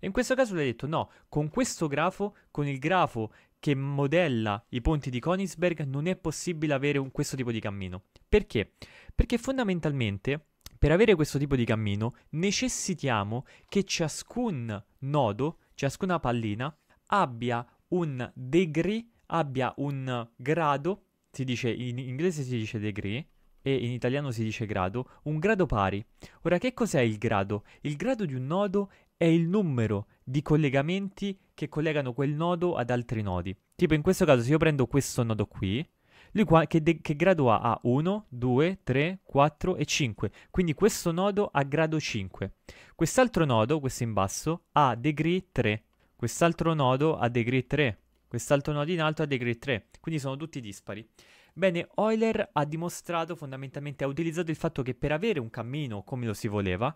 E in questo caso l'hai detto no, con questo grafo, con il grafo che modella i ponti di Konigsberg non è possibile avere un, questo tipo di cammino. Perché? Perché fondamentalmente per avere questo tipo di cammino necessitiamo che ciascun nodo, ciascuna pallina abbia un degree, abbia un grado, si dice in inglese si dice degree, e in italiano si dice grado, un grado pari. Ora che cos'è il grado? Il grado di un nodo è il numero di collegamenti che collegano quel nodo ad altri nodi. Tipo in questo caso se io prendo questo nodo qui, lui qua, che, de- che grado ha? Ha 1, 2, 3, 4 e 5. Quindi questo nodo ha grado 5. Quest'altro nodo, questo in basso, ha degree 3. Quest'altro nodo ha degree 3. Quest'altro nodo in alto ha degree 3. Quindi sono tutti dispari. Bene, Euler ha dimostrato fondamentalmente, ha utilizzato il fatto che per avere un cammino come lo si voleva,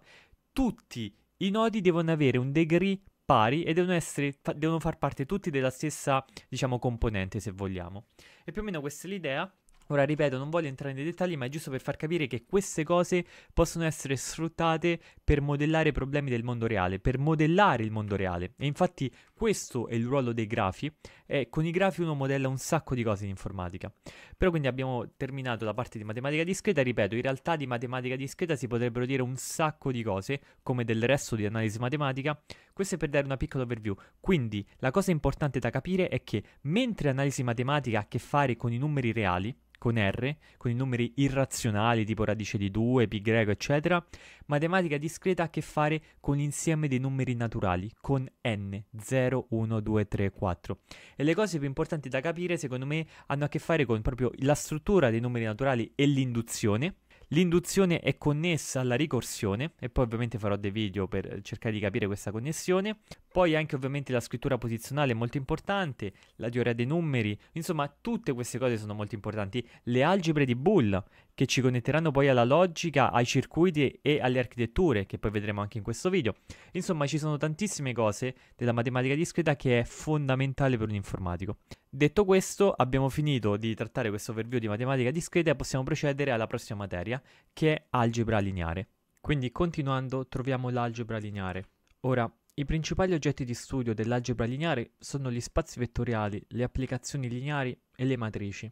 tutti i nodi devono avere un degree pari e devono, essere, fa, devono far parte tutti della stessa, diciamo, componente, se vogliamo. E più o meno questa è l'idea. Ora ripeto, non voglio entrare nei dettagli, ma è giusto per far capire che queste cose possono essere sfruttate per modellare problemi del mondo reale, per modellare il mondo reale. E infatti questo è il ruolo dei grafi e con i grafi uno modella un sacco di cose in informatica. Però quindi abbiamo terminato la parte di matematica discreta, ripeto, in realtà di matematica discreta si potrebbero dire un sacco di cose, come del resto di analisi matematica. Questo è per dare una piccola overview. Quindi la cosa importante da capire è che mentre analisi matematica ha a che fare con i numeri reali, con R, con i numeri irrazionali tipo radice di 2, pi greco, eccetera, matematica discreta ha a che fare con l'insieme dei numeri naturali, con n, 0, 1, 2, 3, 4. E le cose più importanti da capire, secondo me, hanno a che fare con proprio la struttura dei numeri naturali e l'induzione. L'induzione è connessa alla ricorsione e poi ovviamente farò dei video per cercare di capire questa connessione. Poi anche ovviamente la scrittura posizionale è molto importante, la teoria dei numeri, insomma tutte queste cose sono molto importanti. Le algebre di Boole, che ci connetteranno poi alla logica, ai circuiti e alle architetture, che poi vedremo anche in questo video. Insomma, ci sono tantissime cose della matematica discreta che è fondamentale per un informatico. Detto questo, abbiamo finito di trattare questo overview di matematica discreta e possiamo procedere alla prossima materia, che è algebra lineare. Quindi, continuando, troviamo l'algebra lineare. Ora, i principali oggetti di studio dell'algebra lineare sono gli spazi vettoriali, le applicazioni lineari e le matrici.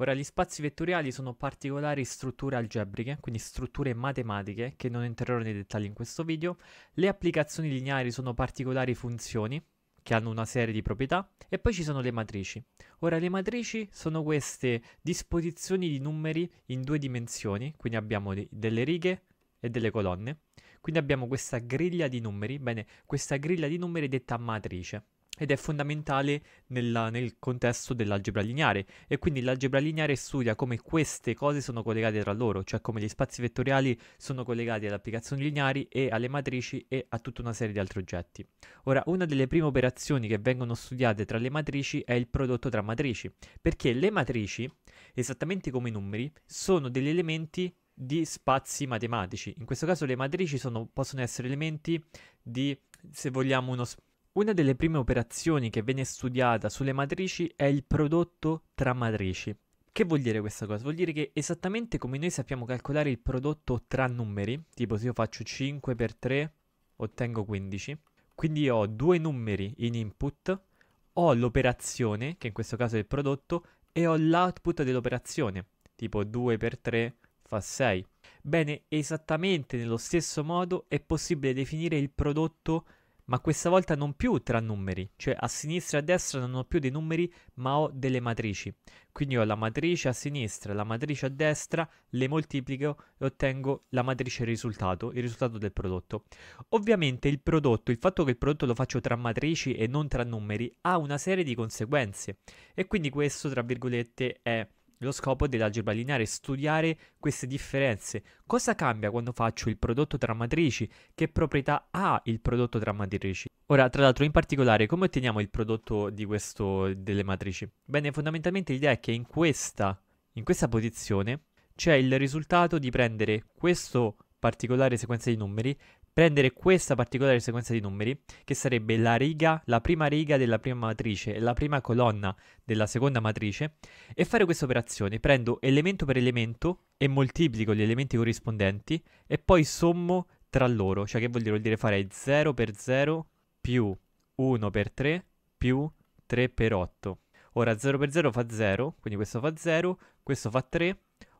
Ora, gli spazi vettoriali sono particolari strutture algebriche, quindi strutture matematiche, che non entrerò nei dettagli in questo video. Le applicazioni lineari sono particolari funzioni, che hanno una serie di proprietà, e poi ci sono le matrici. Ora, le matrici sono queste disposizioni di numeri in due dimensioni, quindi abbiamo delle righe e delle colonne. Quindi abbiamo questa griglia di numeri, bene, questa griglia di numeri detta matrice ed è fondamentale nella, nel contesto dell'algebra lineare e quindi l'algebra lineare studia come queste cose sono collegate tra loro, cioè come gli spazi vettoriali sono collegati alle applicazioni lineari e alle matrici e a tutta una serie di altri oggetti. Ora, una delle prime operazioni che vengono studiate tra le matrici è il prodotto tra matrici, perché le matrici, esattamente come i numeri, sono degli elementi di spazi matematici. In questo caso le matrici sono, possono essere elementi di, se vogliamo, uno spazio una delle prime operazioni che viene studiata sulle matrici è il prodotto tra matrici. Che vuol dire questa cosa? Vuol dire che esattamente come noi sappiamo calcolare il prodotto tra numeri, tipo se io faccio 5 per 3 ottengo 15, quindi ho due numeri in input, ho l'operazione, che in questo caso è il prodotto, e ho l'output dell'operazione, tipo 2 per 3 fa 6. Bene, esattamente nello stesso modo è possibile definire il prodotto ma questa volta non più tra numeri, cioè a sinistra e a destra non ho più dei numeri, ma ho delle matrici. Quindi ho la matrice a sinistra, la matrice a destra, le moltiplico e ottengo la matrice risultato, il risultato del prodotto. Ovviamente il prodotto, il fatto che il prodotto lo faccio tra matrici e non tra numeri, ha una serie di conseguenze e quindi questo, tra virgolette, è lo scopo dell'algebra lineare è studiare queste differenze. Cosa cambia quando faccio il prodotto tra matrici? Che proprietà ha il prodotto tra matrici? Ora, tra l'altro, in particolare, come otteniamo il prodotto di questo, delle matrici? Bene, fondamentalmente l'idea è che in questa, in questa posizione c'è il risultato di prendere questo particolare sequenza di numeri prendere questa particolare sequenza di numeri, che sarebbe la riga, la prima riga della prima matrice e la prima colonna della seconda matrice, e fare questa operazione. Prendo elemento per elemento e moltiplico gli elementi corrispondenti e poi sommo tra loro, cioè che vuol dire? Vuol dire fare 0 per 0 più 1 per 3 più 3 per 8. Ora 0 per 0 fa 0, quindi questo fa 0, questo fa 3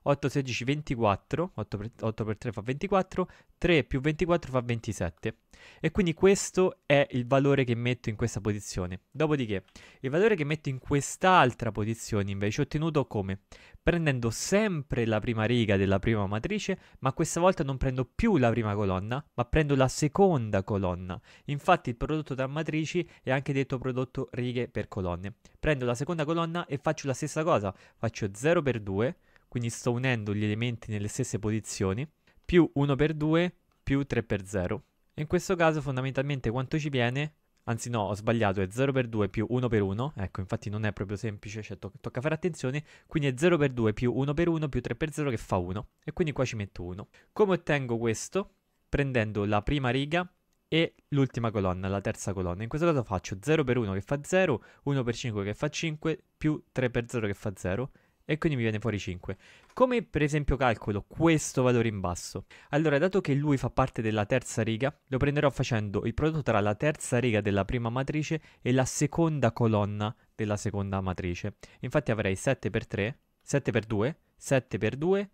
8, 16, 24, 8 per, 8 per 3 fa 24, 3 più 24 fa 27. E quindi questo è il valore che metto in questa posizione. Dopodiché, il valore che metto in quest'altra posizione invece ho ottenuto come? Prendendo sempre la prima riga della prima matrice, ma questa volta non prendo più la prima colonna, ma prendo la seconda colonna. Infatti il prodotto tra matrici è anche detto prodotto righe per colonne. Prendo la seconda colonna e faccio la stessa cosa, faccio 0 per 2, quindi sto unendo gli elementi nelle stesse posizioni, più 1 per 2 più 3 per 0. In questo caso fondamentalmente quanto ci viene? Anzi no, ho sbagliato, è 0 per 2 più 1 per 1, ecco infatti non è proprio semplice, cioè to- tocca fare attenzione, quindi è 0 per 2 più 1 per 1 più 3 per 0 che fa 1 e quindi qua ci metto 1. Come ottengo questo? Prendendo la prima riga e l'ultima colonna, la terza colonna. In questo caso faccio 0 per 1 che fa 0, 1 per 5 che fa 5, più 3 per 0 che fa 0 e quindi mi viene fuori 5. Come per esempio calcolo questo valore in basso? Allora, dato che lui fa parte della terza riga, lo prenderò facendo il prodotto tra la terza riga della prima matrice e la seconda colonna della seconda matrice. Infatti avrei 7 per 3, 7 per 2, 7 per 2,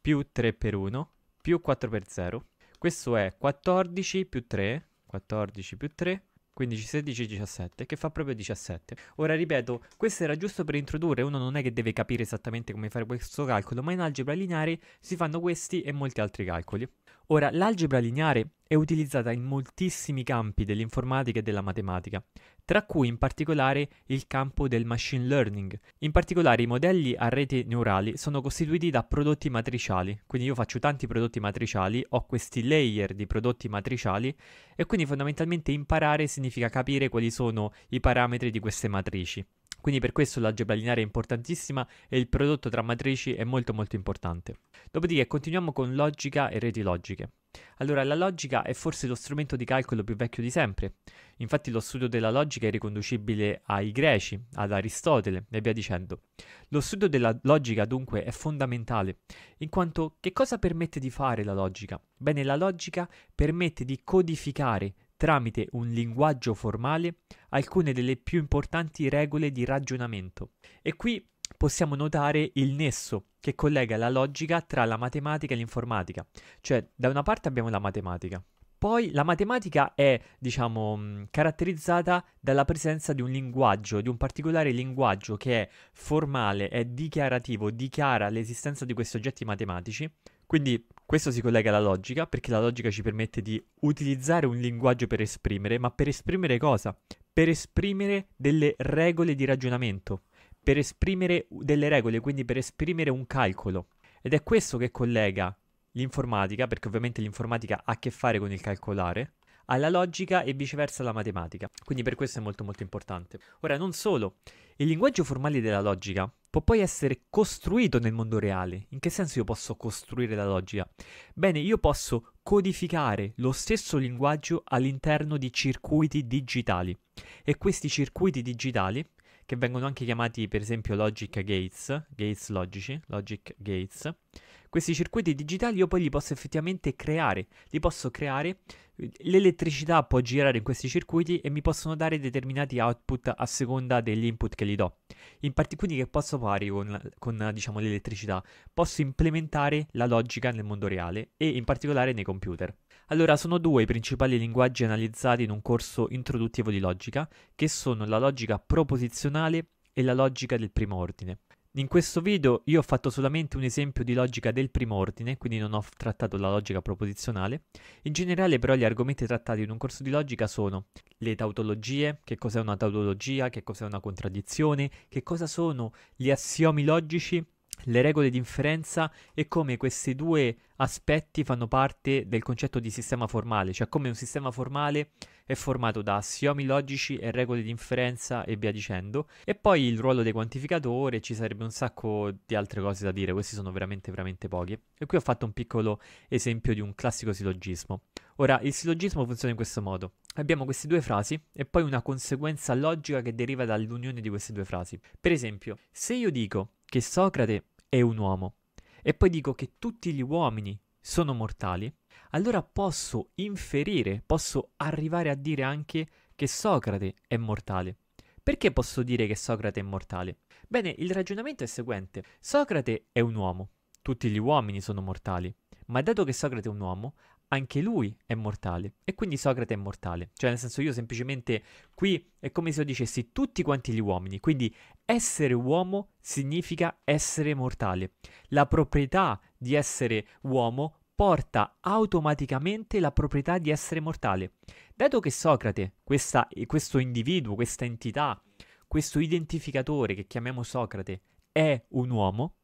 più 3 per 1, più 4 per 0. Questo è 14 più 3, 14 più 3, 15, 16, 17, che fa proprio 17. Ora ripeto, questo era giusto per introdurre, uno non è che deve capire esattamente come fare questo calcolo, ma in algebra lineare si fanno questi e molti altri calcoli. Ora, l'algebra lineare è utilizzata in moltissimi campi dell'informatica e della matematica, tra cui in particolare il campo del machine learning. In particolare i modelli a reti neurali sono costituiti da prodotti matriciali, quindi io faccio tanti prodotti matriciali, ho questi layer di prodotti matriciali e quindi fondamentalmente imparare significa capire quali sono i parametri di queste matrici. Quindi per questo l'algebra lineare è importantissima e il prodotto tra matrici è molto molto importante. Dopodiché continuiamo con logica e reti logiche. Allora, la logica è forse lo strumento di calcolo più vecchio di sempre. Infatti lo studio della logica è riconducibile ai greci, ad Aristotele e via dicendo. Lo studio della logica dunque è fondamentale, in quanto che cosa permette di fare la logica? Bene, la logica permette di codificare, tramite un linguaggio formale alcune delle più importanti regole di ragionamento. E qui possiamo notare il nesso che collega la logica tra la matematica e l'informatica, cioè da una parte abbiamo la matematica, poi la matematica è, diciamo, mm, caratterizzata dalla presenza di un linguaggio, di un particolare linguaggio che è formale, è dichiarativo, dichiara l'esistenza di questi oggetti matematici, quindi questo si collega alla logica perché la logica ci permette di utilizzare un linguaggio per esprimere, ma per esprimere cosa? Per esprimere delle regole di ragionamento, per esprimere delle regole, quindi per esprimere un calcolo. Ed è questo che collega l'informatica, perché ovviamente l'informatica ha a che fare con il calcolare, alla logica e viceversa alla matematica. Quindi per questo è molto molto importante. Ora, non solo, il linguaggio formale della logica può poi essere costruito nel mondo reale. In che senso io posso costruire la logica? Bene, io posso codificare lo stesso linguaggio all'interno di circuiti digitali e questi circuiti digitali che vengono anche chiamati per esempio logic gates, gates logici, logic gates. Questi circuiti digitali io poi li posso effettivamente creare, li posso creare l'elettricità può girare in questi circuiti e mi possono dare determinati output a seconda degli input che gli do. In part- quindi che posso fare con, con diciamo, l'elettricità? Posso implementare la logica nel mondo reale e in particolare nei computer. Allora, sono due i principali linguaggi analizzati in un corso introduttivo di logica, che sono la logica proposizionale e la logica del primo ordine. In questo video io ho fatto solamente un esempio di logica del primo ordine, quindi non ho trattato la logica proposizionale. In generale però gli argomenti trattati in un corso di logica sono le tautologie, che cos'è una tautologia, che cos'è una contraddizione, che cosa sono gli assiomi logici le regole di inferenza e come questi due aspetti fanno parte del concetto di sistema formale, cioè come un sistema formale è formato da assiomi logici e regole di inferenza e via dicendo. E poi il ruolo dei quantificatori, ci sarebbe un sacco di altre cose da dire, questi sono veramente veramente pochi. E qui ho fatto un piccolo esempio di un classico sillogismo. Ora, il sillogismo funziona in questo modo. Abbiamo queste due frasi e poi una conseguenza logica che deriva dall'unione di queste due frasi. Per esempio, se io dico che Socrate è un uomo e poi dico che tutti gli uomini sono mortali, allora posso inferire, posso arrivare a dire anche che Socrate è mortale. Perché posso dire che Socrate è mortale? Bene, il ragionamento è il seguente. Socrate è un uomo, tutti gli uomini sono mortali, ma dato che Socrate è un uomo, anche lui è mortale e quindi Socrate è mortale. Cioè, nel senso, io semplicemente qui è come se io dicessi tutti quanti gli uomini, quindi essere uomo significa essere mortale. La proprietà di essere uomo porta automaticamente la proprietà di essere mortale. Dato che Socrate, questa, questo individuo, questa entità, questo identificatore che chiamiamo Socrate, è un uomo,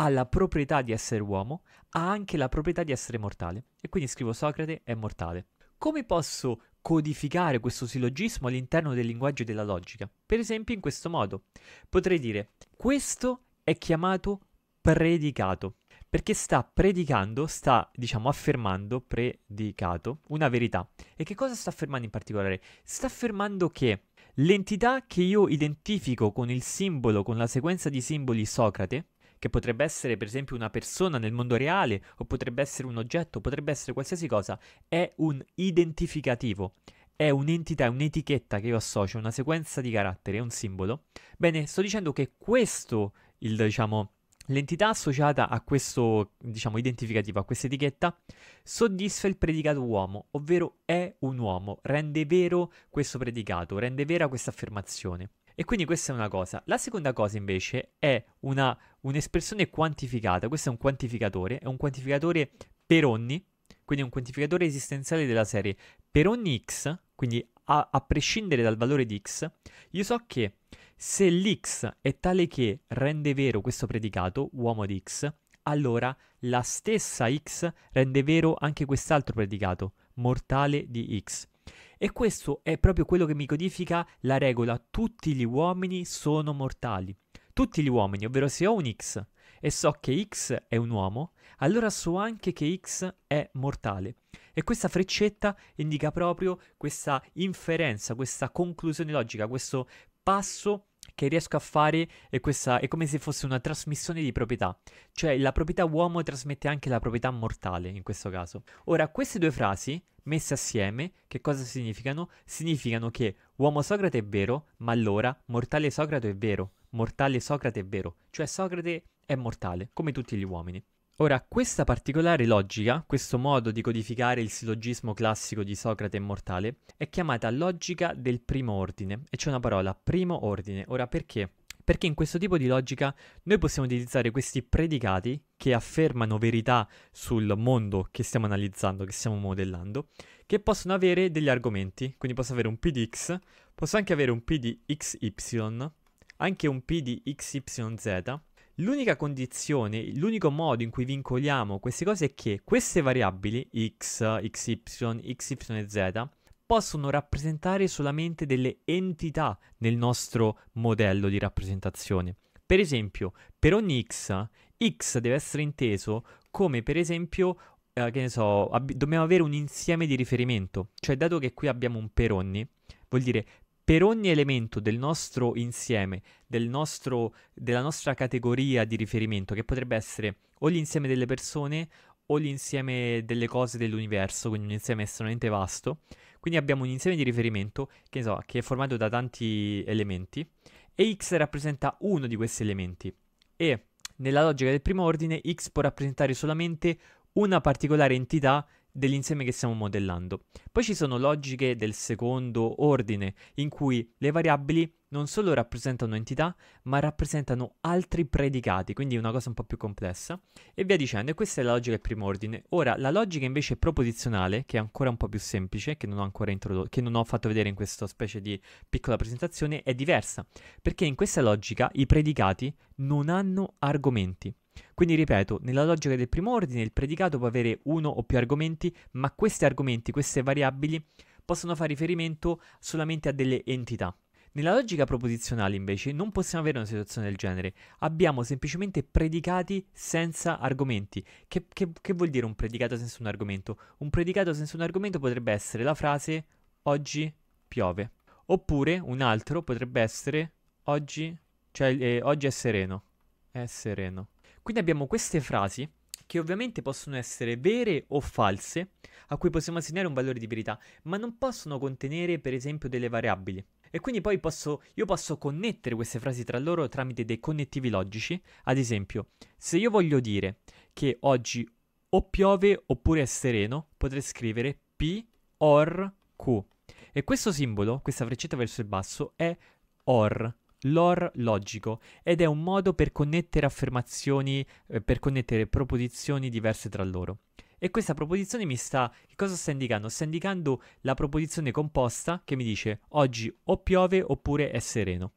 ha la proprietà di essere uomo, ha anche la proprietà di essere mortale. E quindi scrivo Socrate è mortale. Come posso codificare questo sillogismo all'interno del linguaggio della logica? Per esempio in questo modo. Potrei dire questo è chiamato predicato, perché sta predicando, sta diciamo affermando, predicato, una verità. E che cosa sta affermando in particolare? Sta affermando che l'entità che io identifico con il simbolo, con la sequenza di simboli Socrate, che potrebbe essere per esempio una persona nel mondo reale o potrebbe essere un oggetto, potrebbe essere qualsiasi cosa, è un identificativo, è un'entità, è un'etichetta che io associo, una sequenza di caratteri, è un simbolo. Bene, sto dicendo che questo, il, diciamo, l'entità associata a questo, diciamo, identificativo, a questa etichetta, soddisfa il predicato uomo, ovvero è un uomo, rende vero questo predicato, rende vera questa affermazione. E quindi questa è una cosa. La seconda cosa invece è una, un'espressione quantificata. Questo è un quantificatore, è un quantificatore per ogni, quindi è un quantificatore esistenziale della serie. Per ogni x, quindi a, a prescindere dal valore di x, io so che se l'x è tale che rende vero questo predicato, uomo di x, allora la stessa x rende vero anche quest'altro predicato, mortale di x. E questo è proprio quello che mi codifica la regola tutti gli uomini sono mortali. Tutti gli uomini, ovvero se ho un X e so che X è un uomo, allora so anche che X è mortale. E questa freccetta indica proprio questa inferenza, questa conclusione logica, questo passo che riesco a fare è questa, è come se fosse una trasmissione di proprietà, cioè la proprietà uomo trasmette anche la proprietà mortale in questo caso. Ora, queste due frasi messe assieme, che cosa significano? Significano che uomo Socrate è vero, ma allora mortale Socrate è vero, mortale Socrate è vero, cioè Socrate è mortale, come tutti gli uomini. Ora, questa particolare logica, questo modo di codificare il sillogismo classico di Socrate immortale, è chiamata logica del primo ordine, e c'è una parola, primo ordine. Ora, perché? Perché in questo tipo di logica noi possiamo utilizzare questi predicati che affermano verità sul mondo che stiamo analizzando, che stiamo modellando, che possono avere degli argomenti, quindi posso avere un P di X, posso anche avere un P di XY, anche un P di XYZ, L'unica condizione, l'unico modo in cui vincoliamo queste cose è che queste variabili x, xy, xy e z possono rappresentare solamente delle entità nel nostro modello di rappresentazione. Per esempio, per ogni x, x deve essere inteso come per esempio, eh, che ne so, ab- dobbiamo avere un insieme di riferimento. Cioè, dato che qui abbiamo un per ogni, vuol dire per ogni elemento del nostro insieme, del nostro, della nostra categoria di riferimento, che potrebbe essere o l'insieme delle persone o l'insieme delle cose dell'universo, quindi un insieme estremamente vasto. Quindi abbiamo un insieme di riferimento che, so, che è formato da tanti elementi e x rappresenta uno di questi elementi. E nella logica del primo ordine x può rappresentare solamente una particolare entità dell'insieme che stiamo modellando. Poi ci sono logiche del secondo ordine, in cui le variabili non solo rappresentano entità, ma rappresentano altri predicati, quindi una cosa un po' più complessa, e via dicendo, e questa è la logica del primo ordine. Ora, la logica invece proposizionale, che è ancora un po' più semplice, che non ho ancora introdotto, che non ho fatto vedere in questa specie di piccola presentazione, è diversa, perché in questa logica i predicati non hanno argomenti. Quindi ripeto, nella logica del primo ordine il predicato può avere uno o più argomenti, ma questi argomenti, queste variabili, possono fare riferimento solamente a delle entità. Nella logica proposizionale invece non possiamo avere una situazione del genere, abbiamo semplicemente predicati senza argomenti. Che, che, che vuol dire un predicato senza un argomento? Un predicato senza un argomento potrebbe essere la frase oggi piove, oppure un altro potrebbe essere oggi, cioè, eh, oggi è sereno, è sereno. Quindi abbiamo queste frasi che ovviamente possono essere vere o false, a cui possiamo assegnare un valore di verità, ma non possono contenere per esempio delle variabili. E quindi poi posso, io posso connettere queste frasi tra loro tramite dei connettivi logici. Ad esempio, se io voglio dire che oggi o piove oppure è sereno, potrei scrivere P OR Q. E questo simbolo, questa freccetta verso il basso, è OR, l'or logico ed è un modo per connettere affermazioni, eh, per connettere proposizioni diverse tra loro. E questa proposizione mi sta. Che cosa sta indicando? Sta indicando la proposizione composta che mi dice oggi o piove oppure è sereno.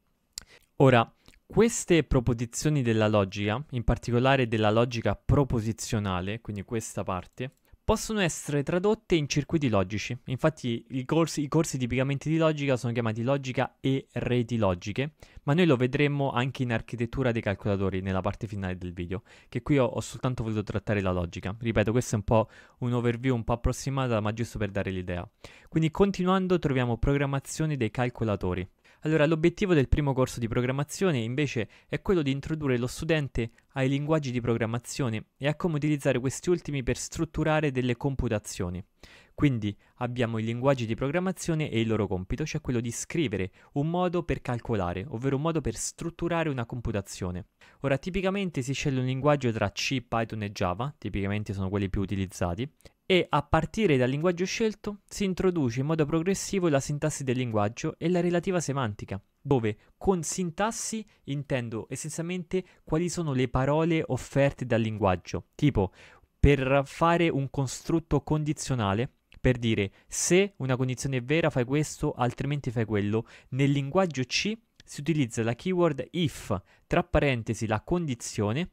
Ora, queste proposizioni della logica, in particolare della logica proposizionale, quindi questa parte, possono essere tradotte in circuiti logici. Infatti i corsi, i corsi, tipicamente di logica sono chiamati logica e reti logiche, ma noi lo vedremo anche in architettura dei calcolatori nella parte finale del video, che qui ho, ho soltanto voluto trattare la logica. Ripeto, questo è un po' un overview un po' approssimato, ma giusto per dare l'idea. Quindi continuando troviamo programmazione dei calcolatori. Allora, l'obiettivo del primo corso di programmazione invece è quello di introdurre lo studente ai linguaggi di programmazione e a come utilizzare questi ultimi per strutturare delle computazioni. Quindi abbiamo i linguaggi di programmazione e il loro compito, cioè quello di scrivere un modo per calcolare, ovvero un modo per strutturare una computazione. Ora, tipicamente si sceglie un linguaggio tra C, Python e Java, tipicamente sono quelli più utilizzati, e a partire dal linguaggio scelto si introduce in modo progressivo la sintassi del linguaggio e la relativa semantica, dove con sintassi intendo essenzialmente quali sono le parole offerte dal linguaggio, tipo per fare un costrutto condizionale per dire se una condizione è vera fai questo, altrimenti fai quello. Nel linguaggio C si utilizza la keyword if, tra parentesi la condizione,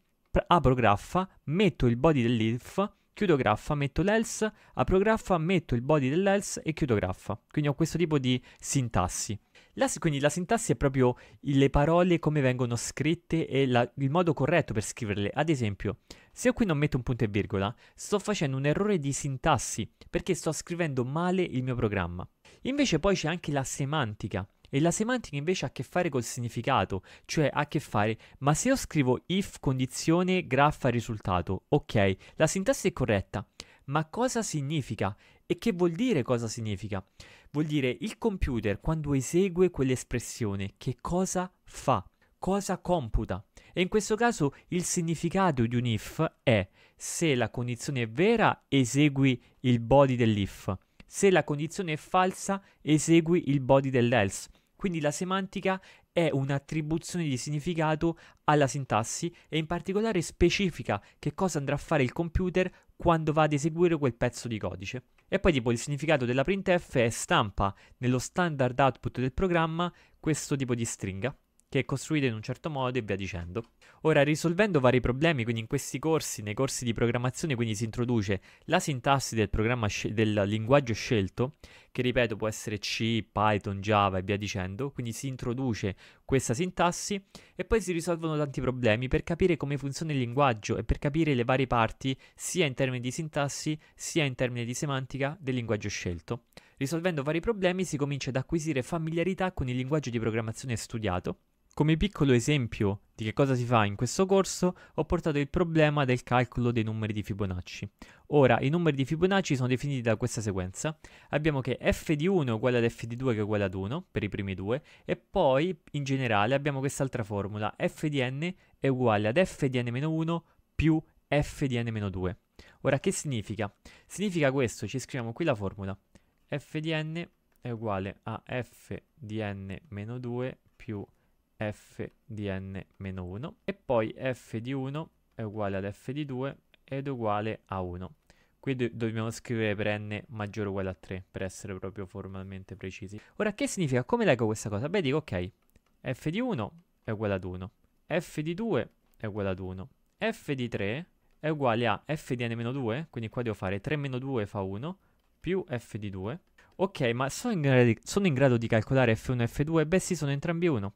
apro graffa, metto il body dell'if, chiudo graffa, metto l'else, apro graffa, metto il body dell'else e chiudo graffa. Quindi ho questo tipo di sintassi. La, quindi la sintassi è proprio le parole come vengono scritte e la, il modo corretto per scriverle. Ad esempio, se io qui non metto un punto e virgola, sto facendo un errore di sintassi perché sto scrivendo male il mio programma. Invece poi c'è anche la semantica. E la semantica invece ha a che fare col significato, cioè ha a che fare, ma se io scrivo if condizione graffa risultato, ok, la sintassi è corretta, ma cosa significa? E che vuol dire cosa significa? Vuol dire il computer quando esegue quell'espressione, che cosa fa? cosa computa e in questo caso il significato di un if è se la condizione è vera esegui il body dell'if, se la condizione è falsa esegui il body dell'else. Quindi la semantica è un'attribuzione di significato alla sintassi e in particolare specifica che cosa andrà a fare il computer quando va ad eseguire quel pezzo di codice. E poi tipo il significato della printf è stampa nello standard output del programma questo tipo di stringa che è costruita in un certo modo e via dicendo. Ora, risolvendo vari problemi, quindi in questi corsi, nei corsi di programmazione, quindi si introduce la sintassi del, sce- del linguaggio scelto, che ripeto può essere C, Python, Java e via dicendo, quindi si introduce questa sintassi e poi si risolvono tanti problemi per capire come funziona il linguaggio e per capire le varie parti, sia in termini di sintassi, sia in termini di semantica del linguaggio scelto. Risolvendo vari problemi si comincia ad acquisire familiarità con il linguaggio di programmazione studiato come piccolo esempio di che cosa si fa in questo corso, ho portato il problema del calcolo dei numeri di Fibonacci. Ora, i numeri di Fibonacci sono definiti da questa sequenza. Abbiamo che f di 1 è uguale ad f di 2 che è uguale ad 1 per i primi due, e poi, in generale, abbiamo quest'altra formula, f di n è uguale ad f di n-1 più f di n-2. Ora, che significa? Significa questo, ci scriviamo qui la formula. f di n è uguale a f di n-2 più f f di n-1 e poi f di 1 è uguale ad f di 2 ed è uguale a 1. Qui do dobbiamo scrivere per n maggiore o uguale a 3 per essere proprio formalmente precisi. Ora che significa? Come leggo questa cosa? Beh dico ok, f di 1 è uguale ad 1, f di 2 è uguale ad 1, f di 3 è uguale a f di n-2, quindi qua devo fare 3 meno 2 fa 1, più f di 2. Ok, ma sono in, sono in grado di calcolare f1 e f2? Beh sì, sono entrambi 1.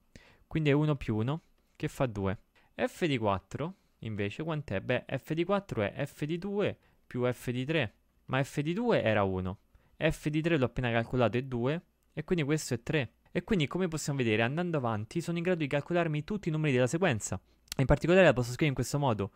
Quindi è 1 più 1 che fa 2. f di 4 invece quant'è? Beh, f di 4 è f di 2 più f di 3, ma f di 2 era 1. f di 3 l'ho appena calcolato è 2 e quindi questo è 3. E quindi come possiamo vedere andando avanti sono in grado di calcolarmi tutti i numeri della sequenza. In particolare la posso scrivere in questo modo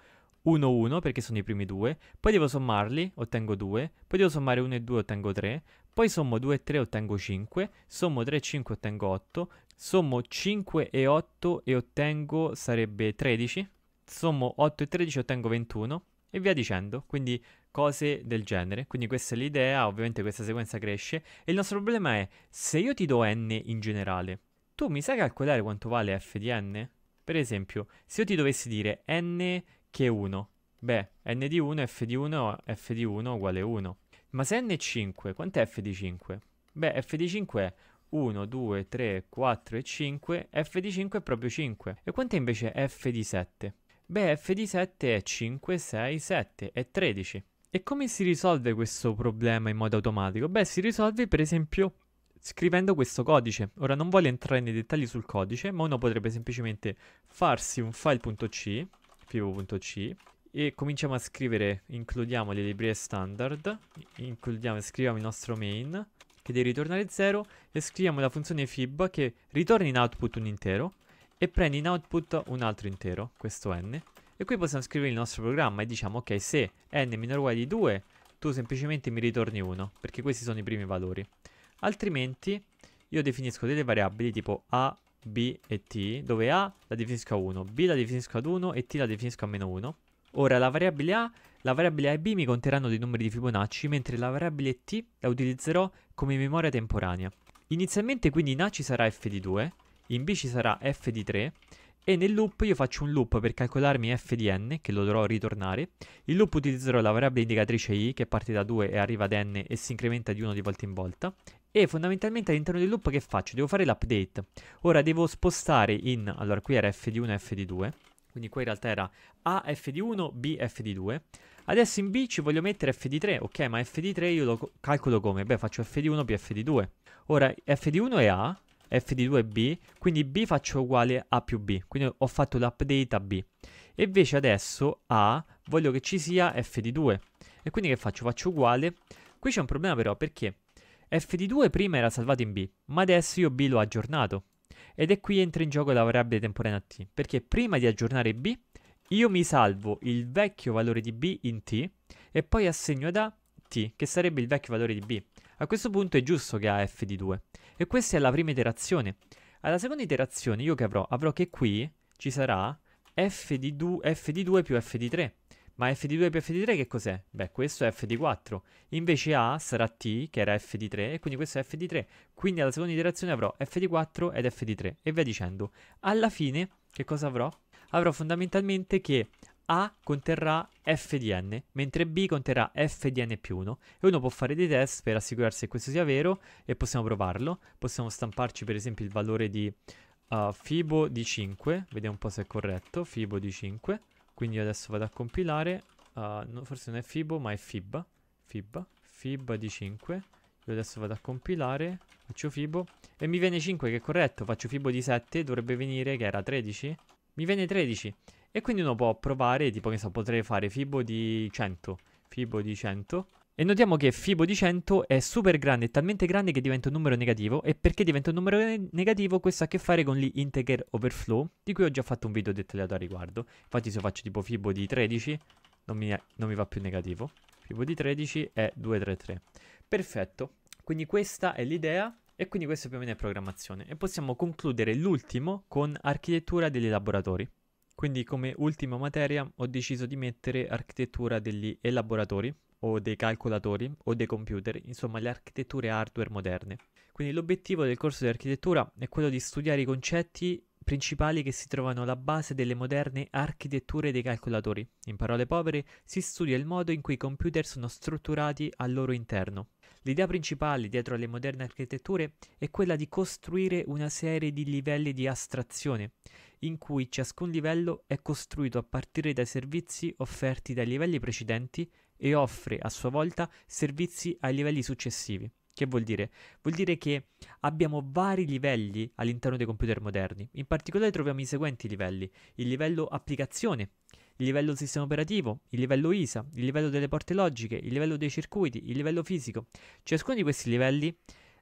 1-1 perché sono i primi due, poi devo sommarli, ottengo 2, poi devo sommare 1 e 2, ottengo 3, poi sommo 2 e 3, ottengo 5, sommo 3 e 5, ottengo 8, sommo 5 e 8 e ottengo sarebbe 13, sommo 8 e 13 ottengo 21 e via dicendo, quindi cose del genere. Quindi questa è l'idea, ovviamente questa sequenza cresce e il nostro problema è se io ti do n in generale, tu mi sai calcolare quanto vale f di n? Per esempio, se io ti dovessi dire n che 1. Beh, n di 1, f di 1, f di 1 uguale 1. Ma se n è 5, quant'è f di 5? Beh, f di 5 è 1, 2, 3, 4 e 5, f di 5 è proprio 5. E quant'è invece f di 7? Beh, f di 7 è 5, 6, 7 e 13. E come si risolve questo problema in modo automatico? Beh, si risolve per esempio scrivendo questo codice. Ora non voglio entrare nei dettagli sul codice, ma uno potrebbe semplicemente farsi un file.c pivot.c e cominciamo a scrivere, includiamo le librerie standard, includiamo, scriviamo il nostro main che deve ritornare 0 e scriviamo la funzione fib che ritorna in output un intero e prende in output un altro intero, questo n. E qui possiamo scrivere il nostro programma e diciamo ok se n è minore uguale di 2 tu semplicemente mi ritorni 1 perché questi sono i primi valori. Altrimenti io definisco delle variabili tipo a B e T, dove A la definisco a 1, B la definisco ad 1 e T la definisco a meno 1. Ora la variabile A, la variabile A e B mi conteranno dei numeri di Fibonacci, mentre la variabile T la utilizzerò come memoria temporanea. Inizialmente quindi in A ci sarà f di 2, in B ci sarà f di 3 e nel loop io faccio un loop per calcolarmi f di n che lo dovrò ritornare. Il loop utilizzerò la variabile indicatrice i che parte da 2 e arriva ad n e si incrementa di 1 di volta in volta e fondamentalmente all'interno del loop che faccio? Devo fare l'update. Ora devo spostare in, allora qui era fd1 e fd2, quindi qua in realtà era A fd1, B fd2. Adesso in B ci voglio mettere fd3, ok, ma fd3 io lo calcolo come? Beh, faccio fd1 più fd2. Ora fd1 è A, fd2 è B, quindi B faccio uguale A più B, quindi ho fatto l'update a B. E invece adesso A voglio che ci sia fd2. E quindi che faccio? Faccio uguale. Qui c'è un problema però perché FD2 prima era salvato in B, ma adesso io B l'ho aggiornato. Ed è qui entra in gioco la variabile temporanea T, perché prima di aggiornare B, io mi salvo il vecchio valore di B in T e poi assegno ad A T, che sarebbe il vecchio valore di B. A questo punto è giusto che A F 2. E questa è la prima iterazione. Alla seconda iterazione io che avrò? Avrò che qui ci sarà F 2, F 2 più F 3. Ma FD2 più FD3 che cos'è? Beh, questo è FD4. Invece A sarà T, che era FD3, e quindi questo è FD3. Quindi alla seconda iterazione avrò FD4 ed FD3, e via dicendo. Alla fine, che cosa avrò? Avrò fondamentalmente che A conterrà FDN, mentre B conterrà FDN più 1. E uno può fare dei test per assicurarsi che questo sia vero, e possiamo provarlo. Possiamo stamparci, per esempio, il valore di uh, Fibo di 5. Vediamo un po' se è corretto, Fibo di 5 quindi adesso vado a compilare. Uh, no, forse non è Fibo, ma è Fib. Fib. Fib di 5. Io adesso vado a compilare. Faccio Fibo. E mi viene 5, che è corretto. Faccio Fibo di 7. Dovrebbe venire, che era 13. Mi viene 13. E quindi uno può provare, tipo che so, potrei fare Fibo di 100. Fibo di 100. E notiamo che Fibo di 100 è super grande, talmente grande che diventa un numero negativo e perché diventa un numero ne- negativo questo ha a che fare con gli integer overflow di cui ho già fatto un video dettagliato a riguardo. Infatti se faccio tipo Fibo di 13 non mi, non mi va più negativo, Fibo di 13 è 233. Perfetto, quindi questa è l'idea e quindi questo più o meno è programmazione e possiamo concludere l'ultimo con architettura degli elaboratori. Quindi come ultima materia ho deciso di mettere architettura degli elaboratori, o dei calcolatori o dei computer, insomma le architetture hardware moderne. Quindi l'obiettivo del corso di architettura è quello di studiare i concetti principali che si trovano alla base delle moderne architetture dei calcolatori. In parole povere, si studia il modo in cui i computer sono strutturati al loro interno. L'idea principale dietro alle moderne architetture è quella di costruire una serie di livelli di astrazione, in cui ciascun livello è costruito a partire dai servizi offerti dai livelli precedenti e offre a sua volta servizi ai livelli successivi. Che vuol dire? Vuol dire che abbiamo vari livelli all'interno dei computer moderni. In particolare troviamo i seguenti livelli: il livello applicazione, il livello sistema operativo, il livello ISA, il livello delle porte logiche, il livello dei circuiti, il livello fisico. Ciascuno di questi livelli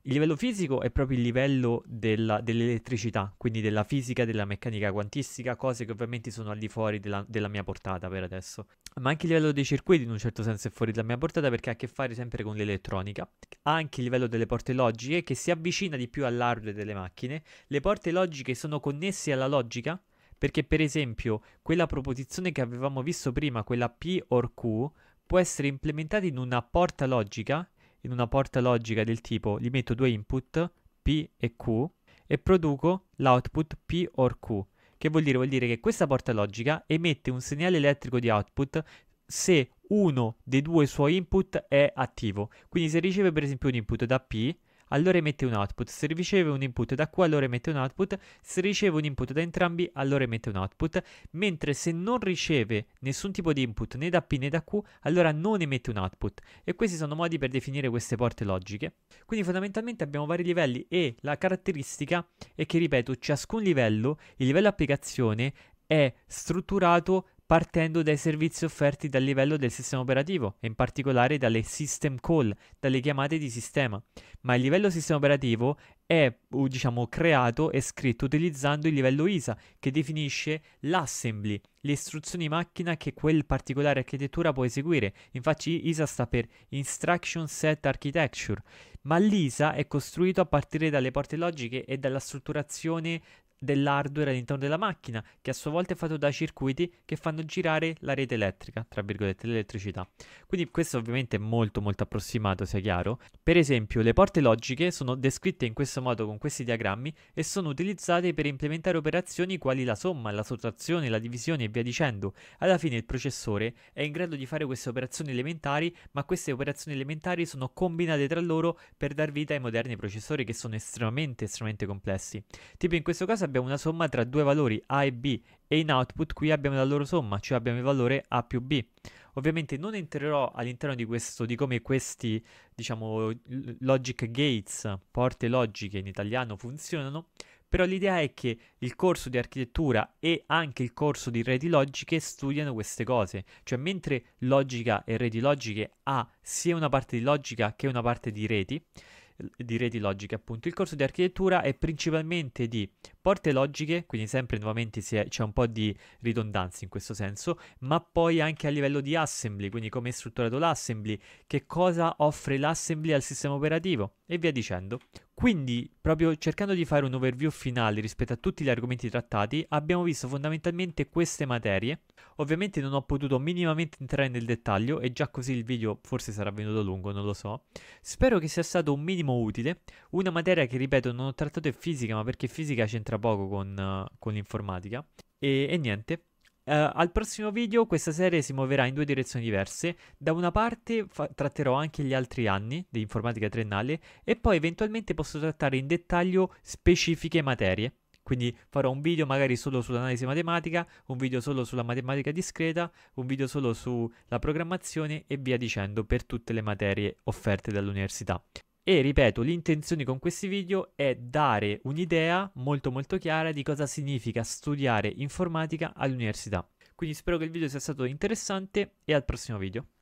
il livello fisico è proprio il livello della, dell'elettricità, quindi della fisica, della meccanica quantistica, cose che ovviamente sono al di fuori della, della, mia portata per adesso. Ma anche il livello dei circuiti in un certo senso è fuori dalla mia portata perché ha a che fare sempre con l'elettronica. anche il livello delle porte logiche che si avvicina di più all'hardware delle macchine. Le porte logiche sono connesse alla logica perché per esempio quella proposizione che avevamo visto prima, quella P or Q, può essere implementata in una porta logica in una porta logica del tipo gli metto due input P e Q e produco l'output P or Q, che vuol dire, vuol dire che questa porta logica emette un segnale elettrico di output se uno dei due suoi input è attivo. Quindi se riceve per esempio un input da P, allora emette un output, se riceve un input da qua allora emette un output, se riceve un input da entrambi allora emette un output, mentre se non riceve nessun tipo di input né da P né da Q allora non emette un output e questi sono modi per definire queste porte logiche. Quindi fondamentalmente abbiamo vari livelli e la caratteristica è che ripeto ciascun livello, il livello applicazione è strutturato partendo dai servizi offerti dal livello del sistema operativo e in particolare dalle system call, dalle chiamate di sistema. Ma il livello sistema operativo è diciamo, creato e scritto utilizzando il livello ISA che definisce l'assembly, le istruzioni macchina che quel particolare architettura può eseguire. Infatti ISA sta per Instruction Set Architecture, ma l'ISA è costruito a partire dalle porte logiche e dalla strutturazione dell'hardware all'interno della macchina, che a sua volta è fatto da circuiti che fanno girare la rete elettrica, tra virgolette, l'elettricità. Quindi questo ovviamente è molto molto approssimato, sia chiaro. Per esempio, le porte logiche sono descritte in questo modo con questi diagrammi e sono utilizzate per implementare operazioni quali la somma, la sottrazione, la divisione e via dicendo. Alla fine il processore è in grado di fare queste operazioni elementari, ma queste operazioni elementari sono combinate tra loro per dar vita ai moderni processori che sono estremamente estremamente complessi. Tipo in questo caso abbiamo una somma tra due valori A e B e in output qui abbiamo la loro somma, cioè abbiamo il valore A più B. Ovviamente non entrerò all'interno di questo, di come questi, diciamo, logic gates, porte logiche in italiano funzionano, però l'idea è che il corso di architettura e anche il corso di reti logiche studiano queste cose, cioè mentre logica e reti logiche ha sia una parte di logica che una parte di reti, di reti logiche appunto, il corso di architettura è principalmente di porte logiche, quindi sempre nuovamente è, c'è un po' di ridondanza in questo senso, ma poi anche a livello di assembly, quindi come è strutturato l'assembly, che cosa offre l'assembly al sistema operativo e via dicendo. Quindi, proprio cercando di fare un overview finale rispetto a tutti gli argomenti trattati, abbiamo visto fondamentalmente queste materie. Ovviamente non ho potuto minimamente entrare nel dettaglio e già così il video forse sarà venuto lungo, non lo so. Spero che sia stato un minimo utile. Una materia che, ripeto, non ho trattato è fisica, ma perché fisica c'entra c'entra poco con, con l'informatica. E, e niente. Uh, al prossimo video questa serie si muoverà in due direzioni diverse, da una parte fa- tratterò anche gli altri anni di informatica triennale e poi eventualmente posso trattare in dettaglio specifiche materie, quindi farò un video magari solo sull'analisi matematica, un video solo sulla matematica discreta, un video solo sulla programmazione e via dicendo per tutte le materie offerte dall'università. E ripeto, l'intenzione con questi video è dare un'idea molto molto chiara di cosa significa studiare informatica all'università. Quindi spero che il video sia stato interessante e al prossimo video.